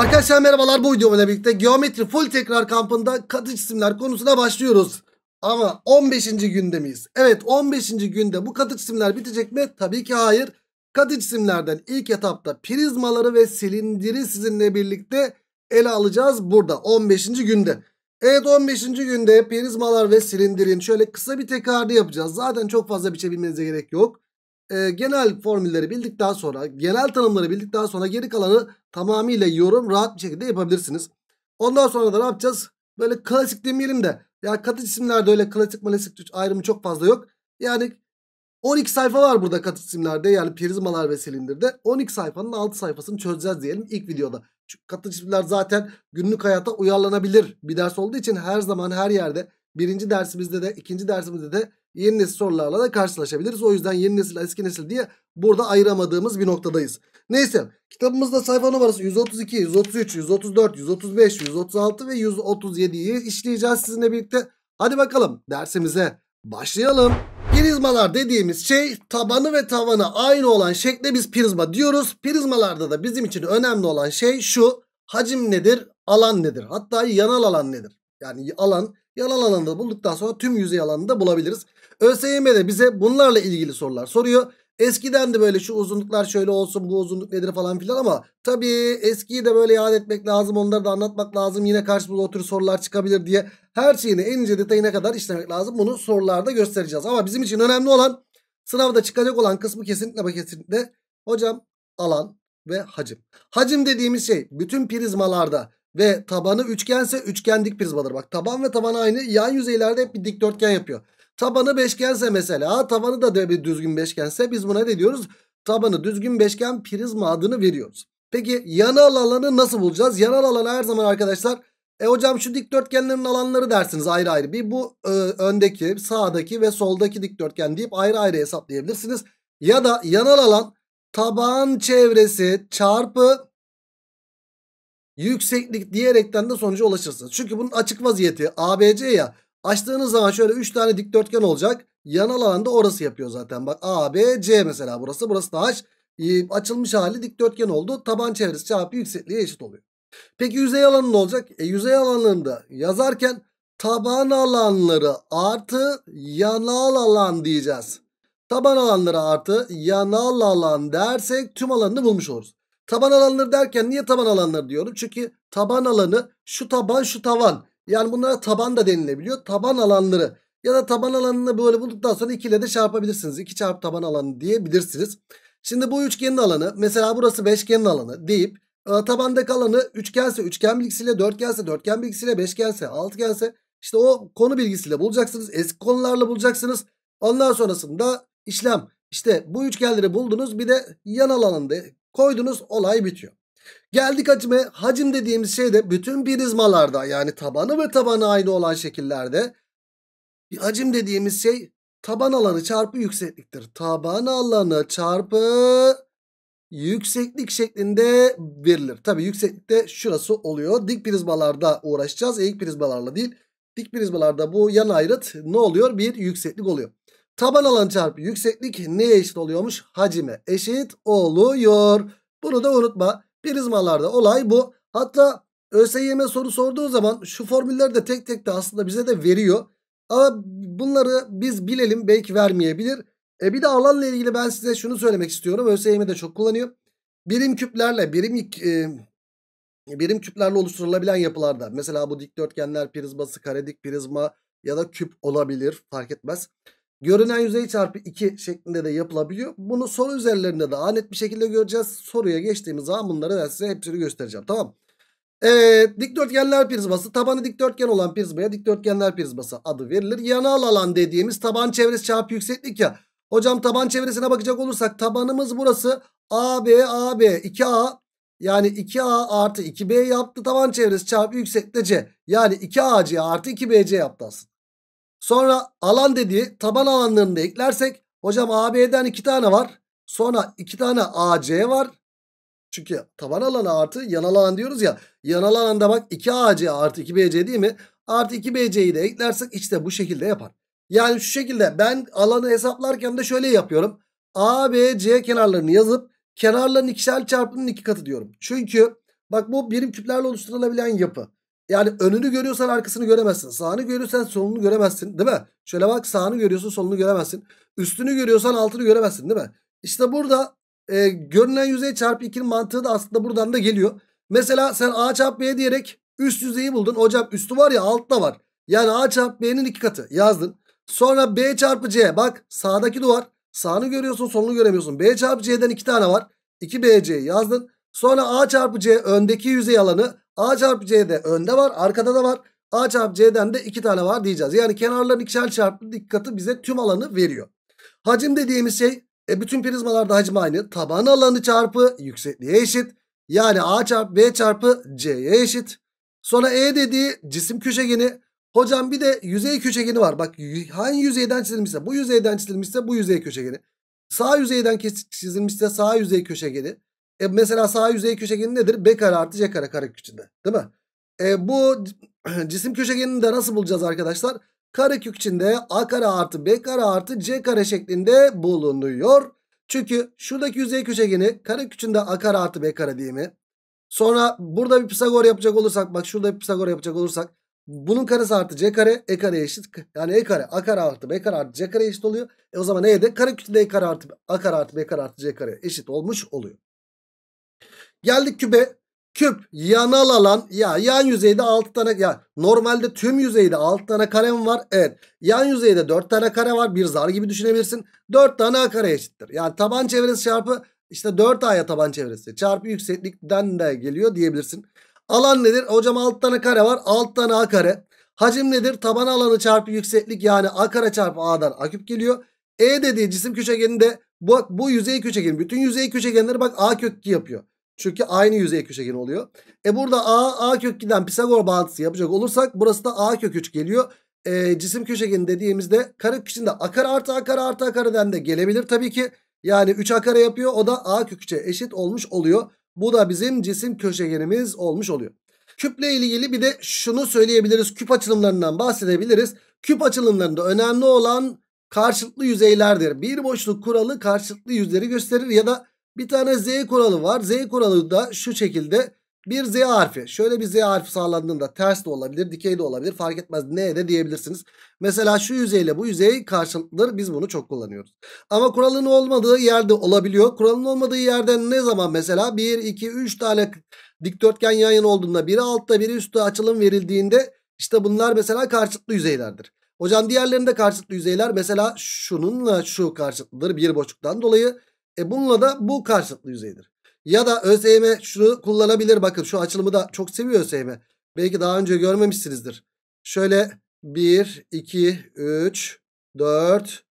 Arkadaşlar merhabalar bu videomla birlikte geometri full tekrar kampında katı cisimler konusuna başlıyoruz. Ama 15. günde miyiz? Evet 15. günde bu katı cisimler bitecek mi? Tabii ki hayır. Katı cisimlerden ilk etapta prizmaları ve silindiri sizinle birlikte ele alacağız burada 15. günde. Evet 15. günde prizmalar ve silindirin şöyle kısa bir tekrarı yapacağız. Zaten çok fazla bir biçebilmenize gerek yok e, genel formülleri bildikten sonra genel tanımları bildikten sonra geri kalanı tamamıyla yorum rahat bir şekilde yapabilirsiniz. Ondan sonra da ne yapacağız? Böyle klasik demeyelim de ya katı cisimlerde öyle klasik klasik ayrımı çok fazla yok. Yani 12 sayfa var burada katı cisimlerde yani prizmalar ve silindirde. 12 sayfanın 6 sayfasını çözeceğiz diyelim ilk videoda. Çünkü katı cisimler zaten günlük hayata uyarlanabilir bir ders olduğu için her zaman her yerde birinci dersimizde de ikinci dersimizde de yeni nesil sorularla da karşılaşabiliriz. O yüzden yeni nesil eski nesil diye burada ayıramadığımız bir noktadayız. Neyse kitabımızda sayfa numarası 132, 133, 134, 135, 136 ve 137'yi işleyeceğiz sizinle birlikte. Hadi bakalım dersimize başlayalım. Prizmalar dediğimiz şey tabanı ve tavanı aynı olan şekle biz prizma diyoruz. Prizmalarda da bizim için önemli olan şey şu hacim nedir alan nedir hatta yanal alan nedir. Yani alan yanal alanı da bulduktan sonra tüm yüzey alanını da bulabiliriz. ÖSYM de bize bunlarla ilgili sorular soruyor. Eskiden de böyle şu uzunluklar şöyle olsun bu uzunluk nedir falan filan ama tabii eskiyi de böyle yad etmek lazım onları da anlatmak lazım. Yine karşımıza o tür sorular çıkabilir diye her şeyini en ince detayına kadar işlemek lazım. Bunu sorularda göstereceğiz ama bizim için önemli olan sınavda çıkacak olan kısmı kesinlikle ve kesinlikle hocam alan ve hacim. Hacim dediğimiz şey bütün prizmalarda ve tabanı üçgense üçgen dik prizmadır. Bak taban ve taban aynı yan yüzeylerde hep bir dikdörtgen yapıyor. Tabanı beşgense mesela tabanı da bir düzgün beşgense biz buna ne diyoruz? Tabanı düzgün beşgen prizma adını veriyoruz. Peki yanal alanı nasıl bulacağız? Yanal alanı her zaman arkadaşlar e hocam şu dikdörtgenlerin alanları dersiniz ayrı ayrı. Bir bu e, öndeki, sağdaki ve soldaki dikdörtgen deyip ayrı ayrı hesaplayabilirsiniz. Ya da yanal alan taban çevresi çarpı yükseklik diyerekten de sonuca ulaşırsınız. Çünkü bunun açık vaziyeti ABC ya. Açtığınız zaman şöyle 3 tane dikdörtgen olacak. Yanal alanda orası yapıyor zaten. Bak A, B, C mesela burası. Burası da H. Ee, açılmış hali dikdörtgen oldu. Taban çevresi çarpı yüksekliğe eşit oluyor. Peki yüzey alanı ne olacak? E, yüzey alanında yazarken taban alanları artı yanal alan diyeceğiz. Taban alanları artı yanal alan dersek tüm alanını bulmuş oluruz. Taban alanları derken niye taban alanları diyorum? Çünkü taban alanı şu taban şu tavan. Yani bunlara taban da denilebiliyor. Taban alanları ya da taban alanını böyle bulduktan sonra 2 ile de çarpabilirsiniz. 2 çarpı taban alanı diyebilirsiniz. Şimdi bu üçgenin alanı mesela burası beşgenin alanı deyip e, tabandaki alanı üçgense üçgen bilgisiyle, dörtgense dörtgen bilgisiyle, beşgense altıgense işte o konu bilgisiyle bulacaksınız. Eski konularla bulacaksınız. Ondan sonrasında işlem. işte bu üçgenleri buldunuz bir de yan alanında koydunuz olay bitiyor. Geldik hacme Hacim dediğimiz şey de bütün birizmalarda yani tabanı ve tabanı aynı olan şekillerde hacim dediğimiz şey taban alanı çarpı yüksekliktir. Taban alanı çarpı yükseklik şeklinde verilir. Tabi yükseklikte şurası oluyor. Dik prizmalarda uğraşacağız. Eğik prizmalarla değil. Dik prizmalarda bu yan ayrıt ne oluyor? Bir yükseklik oluyor. Taban alan çarpı yükseklik neye eşit oluyormuş? Hacime eşit oluyor. Bunu da unutma. Prizmalarda olay bu. Hatta ÖSYM soru sorduğu zaman şu formülleri de tek tek de aslında bize de veriyor. Ama bunları biz bilelim belki vermeyebilir. E bir de alanla ilgili ben size şunu söylemek istiyorum. ÖSYM de çok kullanıyor. Birim küplerle birim e, birim küplerle oluşturulabilen yapılarda mesela bu dikdörtgenler prizması, karedik prizma ya da küp olabilir fark etmez. Görünen yüzey çarpı 2 şeklinde de yapılabiliyor. Bunu soru üzerlerinde daha net bir şekilde göreceğiz. Soruya geçtiğimiz zaman bunları ben size hepsini göstereceğim. Tamam. Evet, dikdörtgenler prizması tabanı dikdörtgen olan prizmaya dikdörtgenler prizması adı verilir. Yanal alan dediğimiz taban çevresi çarpı yükseklik ya. Hocam taban çevresine bakacak olursak tabanımız burası AB AB 2A yani 2A artı 2B yaptı taban çevresi çarpı yükseklik C. Yani 2AC artı 2BC yaptı aslında. Sonra alan dediği taban alanlarını da eklersek hocam AB'den 2 tane var. Sonra 2 tane AC var. Çünkü taban alanı artı yanal alan diyoruz ya. Yanal alanda bak 2AC artı 2BC değil mi? Artı 2BC'yi de eklersek işte bu şekilde yapar. Yani şu şekilde ben alanı hesaplarken de şöyle yapıyorum. A, B, C kenarlarını yazıp kenarların ikişer çarpının iki katı diyorum. Çünkü bak bu birim küplerle oluşturulabilen yapı. Yani önünü görüyorsan arkasını göremezsin. Sağını görüyorsan solunu göremezsin değil mi? Şöyle bak sağını görüyorsun solunu göremezsin. Üstünü görüyorsan altını göremezsin değil mi? İşte burada e, görünen yüzey çarpı 2'nin mantığı da aslında buradan da geliyor. Mesela sen A çarpı B diyerek üst yüzeyi buldun. Hocam üstü var ya altta var. Yani A çarpı B'nin iki katı yazdın. Sonra B çarpı C bak sağdaki duvar. Sağını görüyorsun solunu göremiyorsun. B çarpı C'den iki tane var. 2BC'yi yazdın. Sonra A çarpı C öndeki yüzey alanı A çarpı C'de önde var arkada da var. A çarpı C'den de iki tane var diyeceğiz. Yani kenarların ikişer çarpı dikkatı bize tüm alanı veriyor. Hacim dediğimiz şey e, bütün prizmalarda hacim aynı. Taban alanı çarpı yüksekliğe eşit. Yani A çarpı B çarpı C'ye eşit. Sonra E dediği cisim köşegeni. Hocam bir de yüzey köşegeni var. Bak hangi yüzeyden çizilmişse bu yüzeyden çizilmişse bu yüzey köşegeni. Sağ yüzeyden çizilmişse sağ yüzey köşegeni. E mesela sağ yüzey köşegeni nedir? B kare artı C kare kare kökçinde. Değil mi? E bu cisim köşegenini de nasıl bulacağız arkadaşlar? Kare kök içinde A kare artı B kare artı C kare şeklinde bulunuyor. Çünkü şuradaki yüzey köşegeni kare kök içinde A kare artı B kare değil mi? Sonra burada bir Pisagor yapacak olursak bak şurada bir Pisagor yapacak olursak bunun karesi artı c kare e kare eşit yani e kare a kare artı b kare artı c kare eşit oluyor. E o zaman e de kare kütle e kare artı a kare artı b kare artı c kare eşit olmuş oluyor. Geldik kübe. Küp yanal alan ya yan yüzeyde 6 tane ya normalde tüm yüzeyde 6 tane karem var. Evet. Yan yüzeyde 4 tane kare var. Bir zar gibi düşünebilirsin. 4 tane a kare eşittir. Yani taban çevresi çarpı işte 4a'ya taban çevresi çarpı yükseklikten de geliyor diyebilirsin. Alan nedir? Hocam 6 tane kare var. 6 tane a kare. Hacim nedir? Taban alanı çarpı yükseklik yani a kare çarpı a'dan a küp geliyor. E dediği cisim köşegeninde bu, bu yüzey köşegeni bütün yüzey köşegenleri bak a kök 2 yapıyor. Çünkü aynı yüzey köşegen oluyor. E burada A, A kökünden Pisagor bağıntısı yapacak olursak burası da A kök 3 geliyor. E, cisim köşegeni dediğimizde kare içinde A kare artı A kare artı A kareden de gelebilir tabii ki. Yani 3 A kare yapıyor o da A kök 3'e eşit olmuş oluyor. Bu da bizim cisim köşegenimiz olmuş oluyor. Küple ilgili bir de şunu söyleyebiliriz. Küp açılımlarından bahsedebiliriz. Küp açılımlarında önemli olan karşılıklı yüzeylerdir. Bir boşluk kuralı karşılıklı yüzleri gösterir ya da bir tane Z kuralı var. Z kuralı da şu şekilde bir Z harfi. Şöyle bir Z harfi sağlandığında ters de olabilir, dikey de olabilir. Fark etmez. Ne de diyebilirsiniz. Mesela şu yüzeyle bu yüzey karşılıklıdır. Biz bunu çok kullanıyoruz. Ama kuralın olmadığı yerde olabiliyor. Kuralın olmadığı yerde ne zaman mesela 1, 2, 3 tane dikdörtgen yan yana olduğunda biri altta biri üstte açılım verildiğinde işte bunlar mesela karşılıklı yüzeylerdir. Hocam diğerlerinde karşılıklı yüzeyler mesela şununla şu karşılıklıdır bir boşluktan dolayı. E bununla da bu karşılıklı yüzeydir. Ya da ÖSYM şunu kullanabilir. Bakın şu açılımı da çok seviyor ÖSYM. Belki daha önce görmemişsinizdir. Şöyle 1, 2, 3, 4,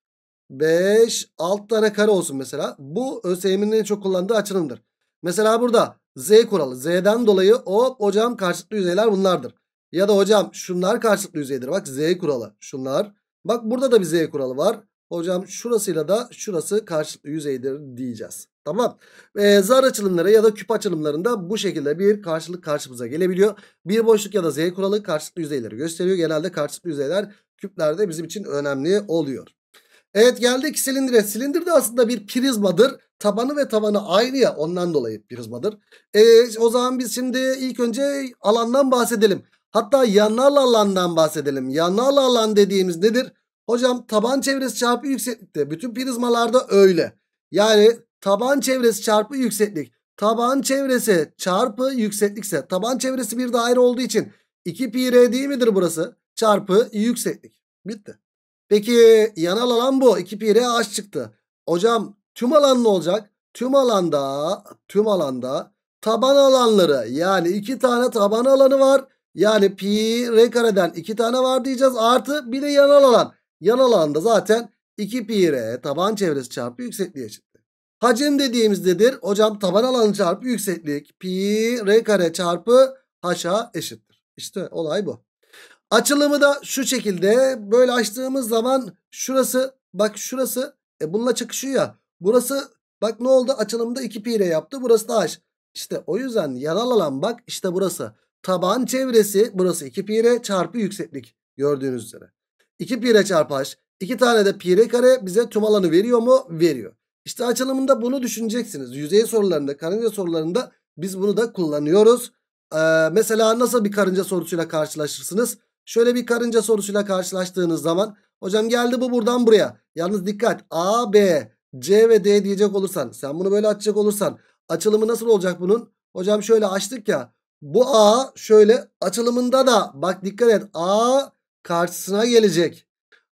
5, 6 tane kare olsun mesela. Bu ÖSYM'nin en çok kullandığı açılımdır. Mesela burada Z kuralı. Z'den dolayı hop hocam karşılıklı yüzeyler bunlardır. Ya da hocam şunlar karşılıklı yüzeydir. Bak Z kuralı şunlar. Bak burada da bir Z kuralı var. Hocam şurasıyla da şurası karşılıklı yüzeydir diyeceğiz. Tamam. Ee, zar açılımları ya da küp açılımlarında bu şekilde bir karşılık karşımıza gelebiliyor. Bir boşluk ya da z kuralı karşılıklı yüzeyleri gösteriyor. Genelde karşılıklı yüzeyler küplerde bizim için önemli oluyor. Evet geldik silindire. Silindir de aslında bir prizmadır. Tabanı ve tavanı aynı ya ondan dolayı prizmadır. Ee, o zaman biz şimdi ilk önce alandan bahsedelim. Hatta yanal alandan bahsedelim. Yanal alan dediğimiz nedir? Hocam taban çevresi çarpı yükseklikte. Bütün prizmalarda öyle. Yani taban çevresi çarpı yükseklik. Taban çevresi çarpı yükseklikse. Taban çevresi bir daire olduğu için 2 pi r değil midir burası? Çarpı yükseklik. Bitti. Peki yanal alan bu. 2 pi r aç çıktı. Hocam tüm alan ne olacak? Tüm alanda tüm alanda taban alanları yani iki tane taban alanı var. Yani pi r kareden iki tane var diyeceğiz. Artı bir de yanal alan. Yan alanda zaten 2 pi r taban çevresi çarpı yüksekliğe eşittir. Hacim dediğimiz nedir? Hocam taban alanı çarpı yükseklik. Pi r kare çarpı haşa eşittir. İşte olay bu. Açılımı da şu şekilde böyle açtığımız zaman şurası bak şurası e bununla çakışıyor ya. Burası bak ne oldu açılımda 2 pi r yaptı burası da h. İşte o yüzden yanal alan bak işte burası. Taban çevresi burası 2 pi r çarpı yükseklik gördüğünüz üzere. 2 pi ile çarpar. 2 tane de pi kare bize tüm alanı veriyor mu? Veriyor. İşte açılımında bunu düşüneceksiniz. Yüzey sorularında, karınca sorularında biz bunu da kullanıyoruz. Ee, mesela nasıl bir karınca sorusuyla karşılaşırsınız? Şöyle bir karınca sorusuyla karşılaştığınız zaman hocam geldi bu buradan buraya. Yalnız dikkat A, B, C ve D diyecek olursan sen bunu böyle açacak olursan açılımı nasıl olacak bunun? Hocam şöyle açtık ya bu A şöyle açılımında da bak dikkat et A, karşısına gelecek.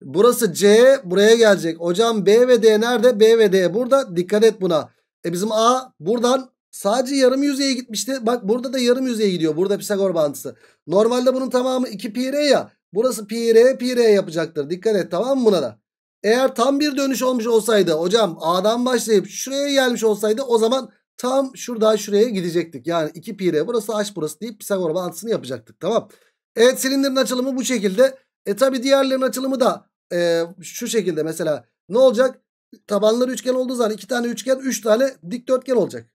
Burası C buraya gelecek. Hocam B ve D nerede? B ve D burada. Dikkat et buna. E bizim A buradan sadece yarım yüzeye gitmişti. Bak burada da yarım yüzeye gidiyor. Burada Pisagor bağıntısı. Normalde bunun tamamı 2 pi r ya. Burası pi r pi r yapacaktır. Dikkat et tamam mı buna da? Eğer tam bir dönüş olmuş olsaydı hocam A'dan başlayıp şuraya gelmiş olsaydı o zaman tam şuradan şuraya gidecektik. Yani 2 pi r burası h burası deyip Pisagor bağıntısını yapacaktık tamam. Evet silindirin açılımı bu şekilde. E tabi diğerlerin açılımı da e, şu şekilde mesela ne olacak? Tabanları üçgen olduğu zaman iki tane üçgen üç tane dikdörtgen olacak.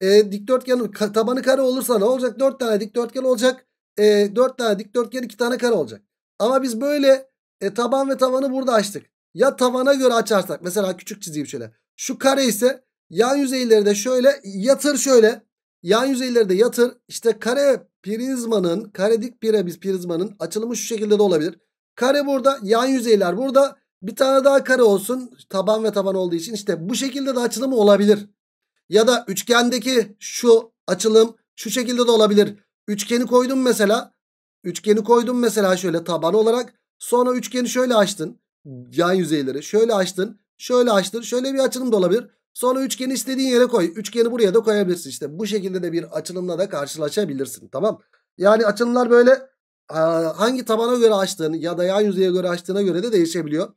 E, dikdörtgenin tabanı kare olursa ne olacak? Dört tane dikdörtgen olacak. E, dört tane dikdörtgen iki tane kare olacak. Ama biz böyle e, taban ve tavanı burada açtık. Ya tavana göre açarsak mesela küçük çizeyim şöyle. Şu kare ise yan yüzeyleri de şöyle yatır şöyle. Yan yüzeyleri de yatır. İşte kare Prizmanın karedik piramit prizmanın açılımı şu şekilde de olabilir. Kare burada yan yüzeyler burada bir tane daha kare olsun taban ve taban olduğu için işte bu şekilde de açılımı olabilir. Ya da üçgendeki şu açılım şu şekilde de olabilir. Üçgeni koydum mesela. Üçgeni koydum mesela şöyle taban olarak. Sonra üçgeni şöyle açtın. Yan yüzeyleri şöyle açtın. Şöyle açtın. Şöyle bir açılım da olabilir. Sonra üçgeni istediğin yere koy. Üçgeni buraya da koyabilirsin. İşte bu şekilde de bir açılımla da karşılaşabilirsin. Tamam. Yani açılımlar böyle hangi tabana göre açtığın ya da yan yüzeye göre açtığına göre de değişebiliyor.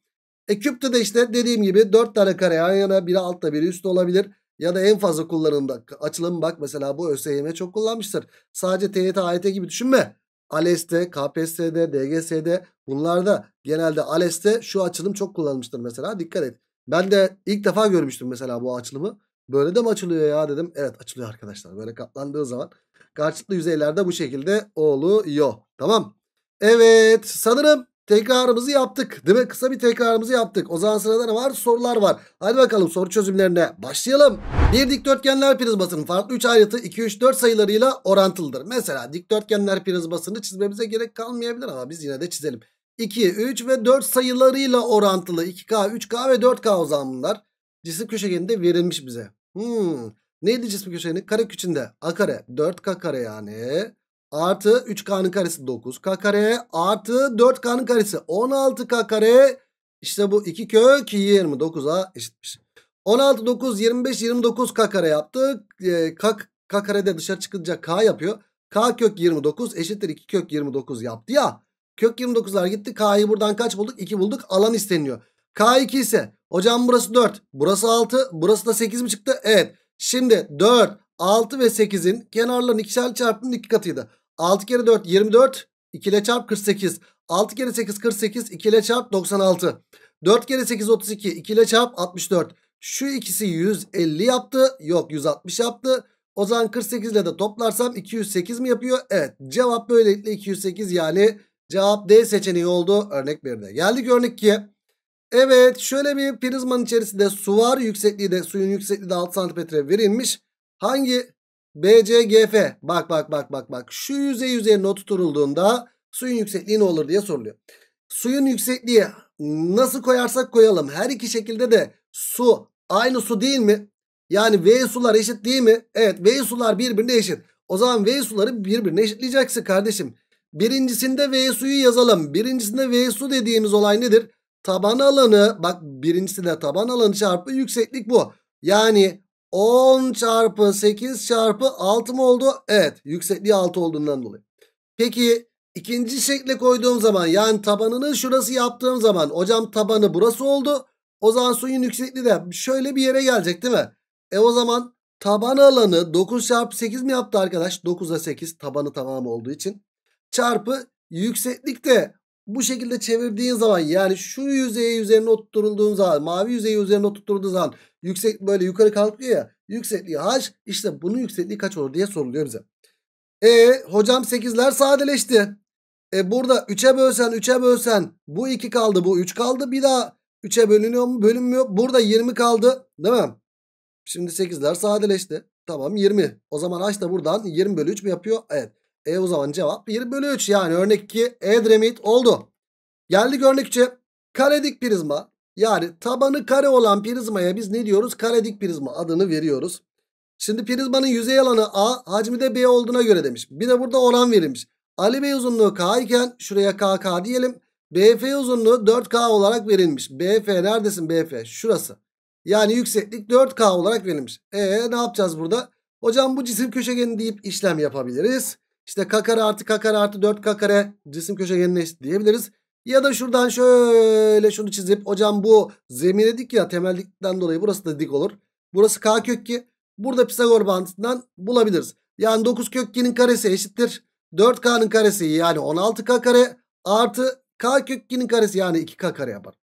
E küpte de işte dediğim gibi dört tane kare yan yana biri altta biri üstte olabilir. Ya da en fazla kullanımda açılım bak mesela bu ÖSYM çok kullanmıştır. Sadece TYT, AYT gibi düşünme. ALES'te, KPSS'de, DGS'de bunlarda genelde ALES'te şu açılım çok kullanılmıştır mesela dikkat et. Ben de ilk defa görmüştüm mesela bu açılımı. Böyle de mi açılıyor ya dedim. Evet açılıyor arkadaşlar. Böyle katlandığı zaman karşılıklı yüzeylerde bu şekilde oluyor. Tamam. Evet sanırım tekrarımızı yaptık. Değil mi? Kısa bir tekrarımızı yaptık. O zaman sırada ne var? Sorular var. Hadi bakalım soru çözümlerine başlayalım. Bir dikdörtgenler prizmasının farklı 3 ayrıtı 2, 3, 4 sayılarıyla orantılıdır. Mesela dikdörtgenler prizmasını çizmemize gerek kalmayabilir ama biz yine de çizelim. 2, 3 ve 4 sayılarıyla orantılı. 2K, 3K ve 4K o bunlar. Cisim köşegeninde verilmiş bize. Hmm. Neydi cisim köşegeni? Kare küçünde. A kare. 4K kare yani. Artı 3K'nın karesi 9K kare. Artı 4K'nın karesi 16K kare. İşte bu 2 kök 29'a eşitmiş. 16, 9, 25, 29 K kare yaptık. E, K, K karede dışarı çıkınca K yapıyor. K kök 29 eşittir 2 kök 29 yaptı ya. Kök 29'lar gitti. K'yı buradan kaç bulduk? 2 bulduk. Alan isteniyor. K2 ise hocam burası 4. Burası 6. Burası da 8 mi çıktı? Evet. Şimdi 4, 6 ve 8'in kenarların ikişer çarpımının iki katıydı. 6 kere 4 24. 2 ile çarp 48. 6 kere 8 48. 2 ile çarp 96. 4 kere 8 32. 2 ile çarp 64. Şu ikisi 150 yaptı. Yok 160 yaptı. O zaman 48 ile de toplarsam 208 mi yapıyor? Evet cevap böylelikle 208 yani Cevap D seçeneği oldu örnek 1'de. Geldik örnek 2'ye. Evet şöyle bir prizmanın içerisinde su var. Yüksekliği de suyun yüksekliği de 6 santimetre verilmiş. Hangi BCGF bak bak bak bak bak şu yüzey üzerine oturtulduğunda suyun yüksekliği ne olur diye soruluyor. Suyun yüksekliği nasıl koyarsak koyalım her iki şekilde de su aynı su değil mi? Yani V sular eşit değil mi? Evet V sular birbirine eşit. O zaman V suları birbirine eşitleyeceksin kardeşim. Birincisinde V suyu yazalım. Birincisinde V VSU dediğimiz olay nedir? Taban alanı bak birincisinde taban alanı çarpı yükseklik bu. Yani 10 çarpı 8 çarpı 6 mı oldu? Evet yüksekliği 6 olduğundan dolayı. Peki ikinci şekle koyduğum zaman yani tabanını şurası yaptığım zaman hocam tabanı burası oldu. O zaman suyun yüksekliği de şöyle bir yere gelecek değil mi? E o zaman taban alanı 9 çarpı 8 mi yaptı arkadaş? 9'a 8 tabanı tamamı olduğu için çarpı yükseklik de bu şekilde çevirdiğin zaman yani şu yüzeyi üzerine oturtulduğun zaman mavi yüzeyi üzerine oturtulduğun zaman yüksek böyle yukarı kalkıyor ya yüksekliği h işte bunun yüksekliği kaç olur diye soruluyor bize. E hocam 8'ler sadeleşti. E burada 3'e bölsen 3'e bölsen bu 2 kaldı bu 3 kaldı bir daha 3'e bölünüyor mu bölünmüyor burada 20 kaldı değil mi? Şimdi 8'ler sadeleşti. Tamam 20. O zaman h da buradan 20 bölü 3 mü yapıyor? Evet. E o zaman cevap 1 bölü 3 yani örnek 2 Edremit oldu. Geldik örnek 3'e. Karedik prizma yani tabanı kare olan prizmaya biz ne diyoruz? Karedik prizma adını veriyoruz. Şimdi prizmanın yüzey alanı A, hacmi de B olduğuna göre demiş. Bir de burada oran verilmiş. Ali Bey uzunluğu K iken şuraya KK diyelim. BF uzunluğu 4K olarak verilmiş. BF neredesin BF? Şurası. Yani yükseklik 4K olarak verilmiş. E ne yapacağız burada? Hocam bu cisim köşegeni deyip işlem yapabiliriz. İşte k kare artı k kare artı 4k kare cisim köşegenine eşit diyebiliriz. Ya da şuradan şöyle şunu çizip hocam bu zemine dik ya temellikten dolayı burası da dik olur. Burası k kök 2. Burada Pisagor bandından bulabiliriz. Yani 9 kök 2'nin karesi eşittir. 4k'nın karesi yani 16k kare artı k kök 2'nin karesi yani 2k kare yapar.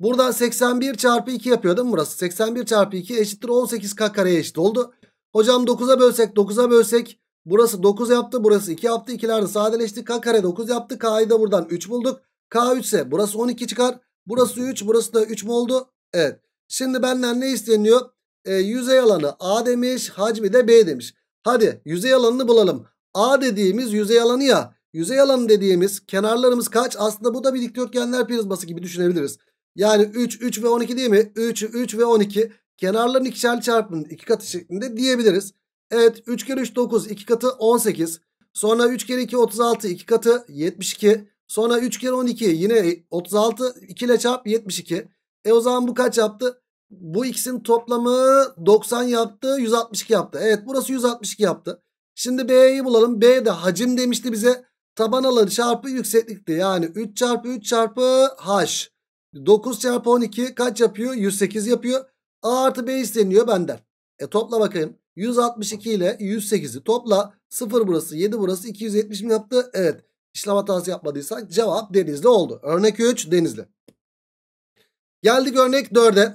Buradan 81 çarpı 2 yapıyor değil mi burası? 81 çarpı 2 eşittir 18k kareye eşit oldu. Hocam 9'a bölsek 9'a bölsek Burası 9 yaptı. Burası 2 yaptı. İkiler sadeleşti. K kare 9 yaptı. K'yı da buradan 3 bulduk. K 3 ise burası 12 çıkar. Burası 3. Burası da 3 mü oldu? Evet. Şimdi benden ne isteniyor? E, yüzey alanı A demiş. Hacmi de B demiş. Hadi yüzey alanını bulalım. A dediğimiz yüzey alanı ya. Yüzey alanı dediğimiz kenarlarımız kaç? Aslında bu da bir dikdörtgenler prizması gibi düşünebiliriz. Yani 3, 3 ve 12 değil mi? 3, 3 ve 12 kenarların ikişerli çarpımının iki katı şeklinde diyebiliriz. Evet 3 kere 3 9 2 katı 18. Sonra 3 kere 2 36 2 katı 72. Sonra 3 kere 12 yine 36 2 ile çarp 72. E o zaman bu kaç yaptı? Bu ikisinin toplamı 90 yaptı 162 yaptı. Evet burası 162 yaptı. Şimdi B'yi bulalım. B de hacim demişti bize. Taban alanı çarpı yükseklikti. Yani 3 çarpı 3 çarpı H. 9 çarpı 12 kaç yapıyor? 108 yapıyor. A artı B isteniyor benden. E topla bakayım. 162 ile 108'i topla. 0 burası 7 burası 270 mi yaptı? Evet. İşlem hatası yapmadıysak. cevap Denizli oldu. Örnek 3 Denizli. Geldik örnek 4'e.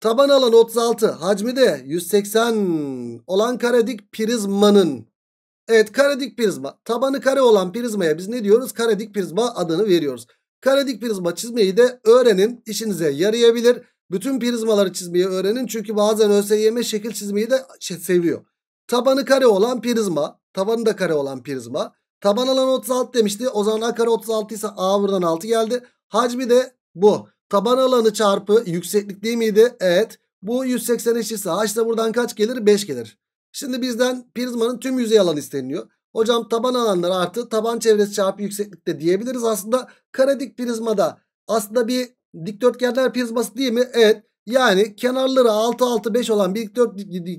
Taban alanı 36 hacmi de 180 olan karedik prizmanın. Evet karedik prizma tabanı kare olan prizmaya biz ne diyoruz? Karedik prizma adını veriyoruz. Karedik prizma çizmeyi de öğrenin İşinize yarayabilir. Bütün prizmaları çizmeyi öğrenin. Çünkü bazen ÖSYM şekil çizmeyi de şey, seviyor. Tabanı kare olan prizma. Tabanı da kare olan prizma. Taban alanı 36 demişti. O zaman A kare 36 ise A buradan 6 geldi. Hacmi de bu. Taban alanı çarpı yükseklik değil miydi? Evet. Bu 180 eşitse H da buradan kaç gelir? 5 gelir. Şimdi bizden prizmanın tüm yüzey alanı isteniliyor. Hocam taban alanları artı taban çevresi çarpı yükseklikte diyebiliriz. Aslında karedik prizmada aslında bir Dikdörtgenler prizması değil mi? Evet. Yani kenarları 6 6 5 olan bir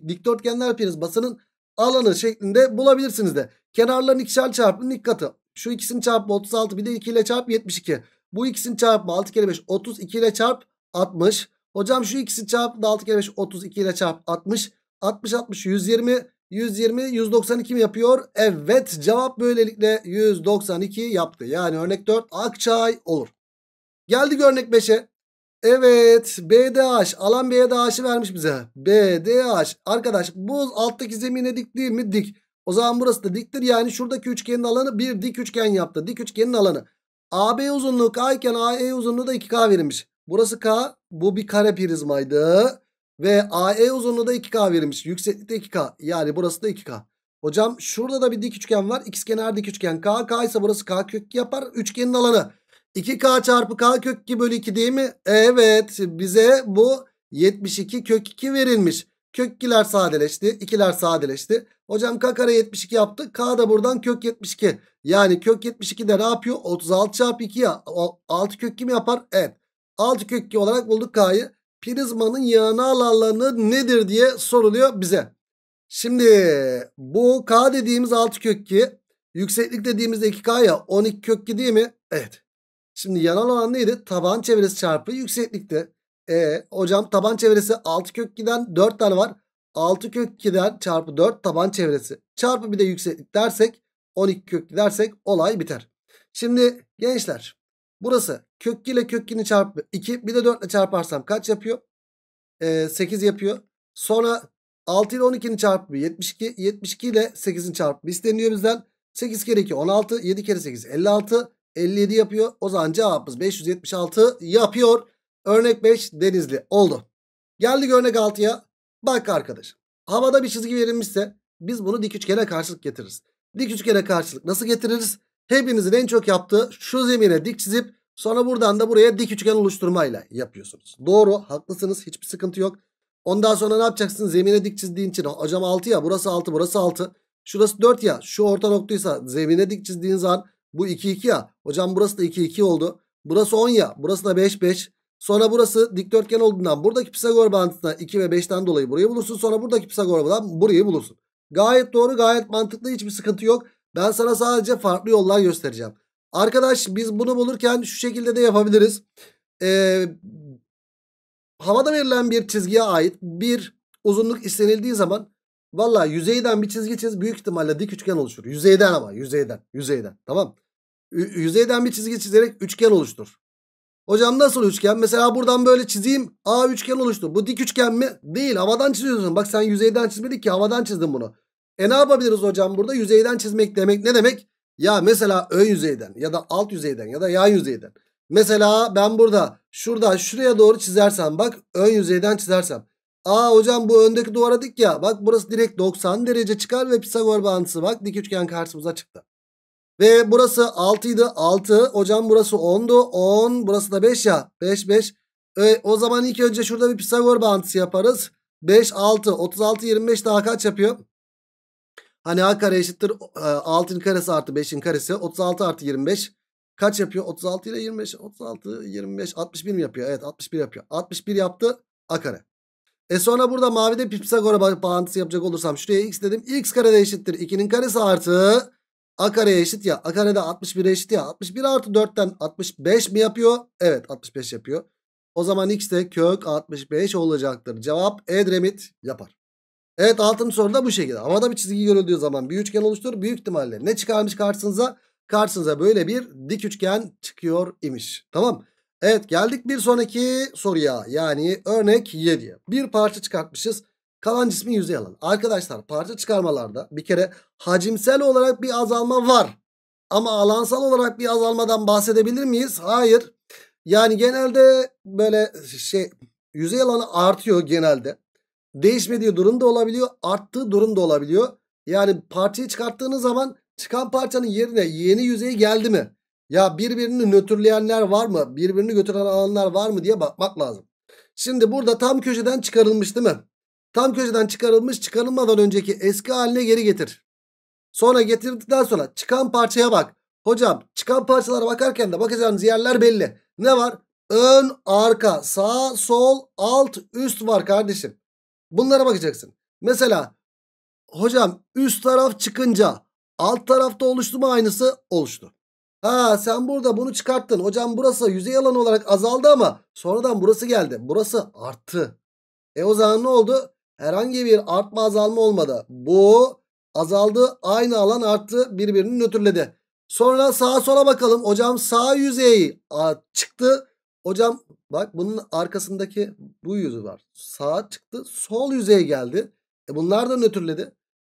dikdörtgenler prizmasının alanı şeklinde bulabilirsiniz de. Kenarların ikişer çarpımının ilk katı. Şu ikisinin çarpma 36 bir de 2 ile çarp 72. Bu ikisinin çarpma 6 kere 5 32 ile çarp 60. Hocam şu ikisi çarp 6 kere 5 32 ile çarp 60. 60 60 120 120 192 mi yapıyor? Evet cevap böylelikle 192 yaptı. Yani örnek 4 Akçay olur. Geldi örnek 5'e. Evet BDH alan BDH'ı vermiş bize. BDH arkadaş bu alttaki zemine dik değil mi? Dik. O zaman burası da diktir. Yani şuradaki üçgenin alanı bir dik üçgen yaptı. Dik üçgenin alanı. AB uzunluğu K iken AE uzunluğu da 2K verilmiş. Burası K. Bu bir kare prizmaydı. Ve AE uzunluğu da 2K verilmiş. Yükseklik de 2K. Yani burası da 2K. Hocam şurada da bir dik üçgen var. X İkizkenar dik üçgen. K, K ise burası K kök yapar. Üçgenin alanı. 2k çarpı k kök 2 bölü 2 değil mi? Evet bize bu 72 kök 2 verilmiş. Kök 2'ler sadeleşti. 2'ler sadeleşti. Hocam k kare 72 yaptı. K da buradan kök 72. Yani kök 72 de ne yapıyor? 36 çarpı 2 ya. 6 kök 2 mi yapar? Evet. 6 kök 2 olarak bulduk k'yı. Prizmanın yanal alanı nedir diye soruluyor bize. Şimdi bu k dediğimiz 6 kök 2. Yükseklik dediğimizde 2k ya. 12 kök 2 değil mi? Evet. Şimdi yanal alan neydi? Taban çevresi çarpı yükseklikti. E, hocam taban çevresi 6 kök 2'den 4 tane var. 6 kök 2'den çarpı 4 taban çevresi. Çarpı bir de yükseklik dersek 12 kök 2 dersek olay biter. Şimdi gençler burası kök 2 ile kök 2'nin çarpı 2. Bir de 4 ile çarparsam kaç yapıyor? E, 8 yapıyor. Sonra 6 ile 12'nin çarpı 72. 72 ile 8'in çarpımı isteniyor bizden. 8 kere 2 16. 7 kere 8 56. 57 yapıyor. O zaman cevabımız 576 yapıyor. Örnek 5 denizli oldu. Geldik örnek 6'ya. Bak arkadaş. Havada bir çizgi verilmişse biz bunu dik üçgene karşılık getiririz. Dik üçgene karşılık nasıl getiririz? Hepinizin en çok yaptığı şu zemine dik çizip sonra buradan da buraya dik üçgen oluşturmayla yapıyorsunuz. Doğru haklısınız hiçbir sıkıntı yok. Ondan sonra ne yapacaksın? Zemine dik çizdiğin için hocam 6 ya burası 6 burası 6. Şurası 4 ya şu orta noktaysa zemine dik çizdiğin zaman bu 2 2 ya. Hocam burası da 2 2 oldu. Burası 10 ya. Burası da 5 5. Sonra burası dikdörtgen olduğundan buradaki Pisagor bağıntısına 2 ve 5'ten dolayı burayı bulursun. Sonra buradaki Pisagor bağıntısından burayı bulursun. Gayet doğru gayet mantıklı hiçbir sıkıntı yok. Ben sana sadece farklı yollar göstereceğim. Arkadaş biz bunu bulurken şu şekilde de yapabiliriz. Ee, havada verilen bir çizgiye ait bir uzunluk istenildiği zaman Valla yüzeyden bir çizgi çiz büyük ihtimalle dik üçgen oluşur. Yüzeyden ama yüzeyden. Yüzeyden tamam. Ü yüzeyden bir çizgi çizerek üçgen oluştur. Hocam nasıl üçgen? Mesela buradan böyle çizeyim. A üçgen oluştu. Bu dik üçgen mi? Değil. Havadan çiziyorsun. Bak sen yüzeyden çizmedik ki havadan çizdin bunu. E ne yapabiliriz hocam burada? Yüzeyden çizmek demek ne demek? Ya mesela ön yüzeyden ya da alt yüzeyden ya da yan yüzeyden. Mesela ben burada şurada, şuraya doğru çizersem bak ön yüzeyden çizersem. Aa hocam bu öndeki duvara dik ya. Bak burası direkt 90 derece çıkar ve Pisagor bağıntısı bak dik üçgen karşımıza çıktı. Ve burası 6 idi 6. Hocam burası 10'du 10. Burası da 5 ya. 5 5. E, o zaman ilk önce şurada bir Pisagor bağıntısı yaparız. 5 6 36 25 daha kaç yapıyor? Hani a kare eşittir 6'nın e, karesi artı 5'in karesi 36 artı 25 kaç yapıyor? 36 ile 25 36 25 61 mi yapıyor? Evet 61 yapıyor. 61 yaptı a kare. E sonra burada mavide Pisagor bağıntısı yapacak olursam şuraya x dedim. x kare de eşittir. 2'nin karesi artı a kare eşit ya. A kare de 61 eşit ya. 61 artı 4'ten 65 mi yapıyor? Evet 65 yapıyor. O zaman x de kök 65 olacaktır. Cevap Edremit yapar. Evet altın soruda bu şekilde. Havada bir çizgi görüldüğü zaman bir üçgen oluşturur. Büyük ihtimalle ne çıkarmış karşınıza? Karşınıza böyle bir dik üçgen çıkıyor imiş. Tamam mı? Evet geldik bir sonraki soruya. Yani örnek 7'ye. Bir parça çıkartmışız. Kalan cismin yüzey alanı. Arkadaşlar parça çıkarmalarda bir kere hacimsel olarak bir azalma var. Ama alansal olarak bir azalmadan bahsedebilir miyiz? Hayır. Yani genelde böyle şey yüzey alanı artıyor genelde. Değişmediği durum da olabiliyor. Arttığı durum da olabiliyor. Yani parçayı çıkarttığınız zaman çıkan parçanın yerine yeni yüzey geldi mi? Ya birbirini nötrleyenler var mı? Birbirini götüren alanlar var mı diye bakmak lazım. Şimdi burada tam köşeden çıkarılmış değil mi? Tam köşeden çıkarılmış çıkarılmadan önceki eski haline geri getir. Sonra getirdikten sonra çıkan parçaya bak. Hocam çıkan parçalara bakarken de bakacağınız yerler belli. Ne var? Ön, arka, sağ, sol, alt, üst var kardeşim. Bunlara bakacaksın. Mesela hocam üst taraf çıkınca alt tarafta oluştu mu aynısı? Oluştu. Ha sen burada bunu çıkarttın. Hocam burası yüzey alanı olarak azaldı ama sonradan burası geldi. Burası arttı. E o zaman ne oldu? Herhangi bir artma azalma olmadı. Bu azaldı. Aynı alan arttı. Birbirini nötrledi. Sonra sağa sola bakalım. Hocam sağ yüzey çıktı. Hocam bak bunun arkasındaki bu yüzü var. Sağa çıktı. Sol yüzeye geldi. E bunlar da nötrledi.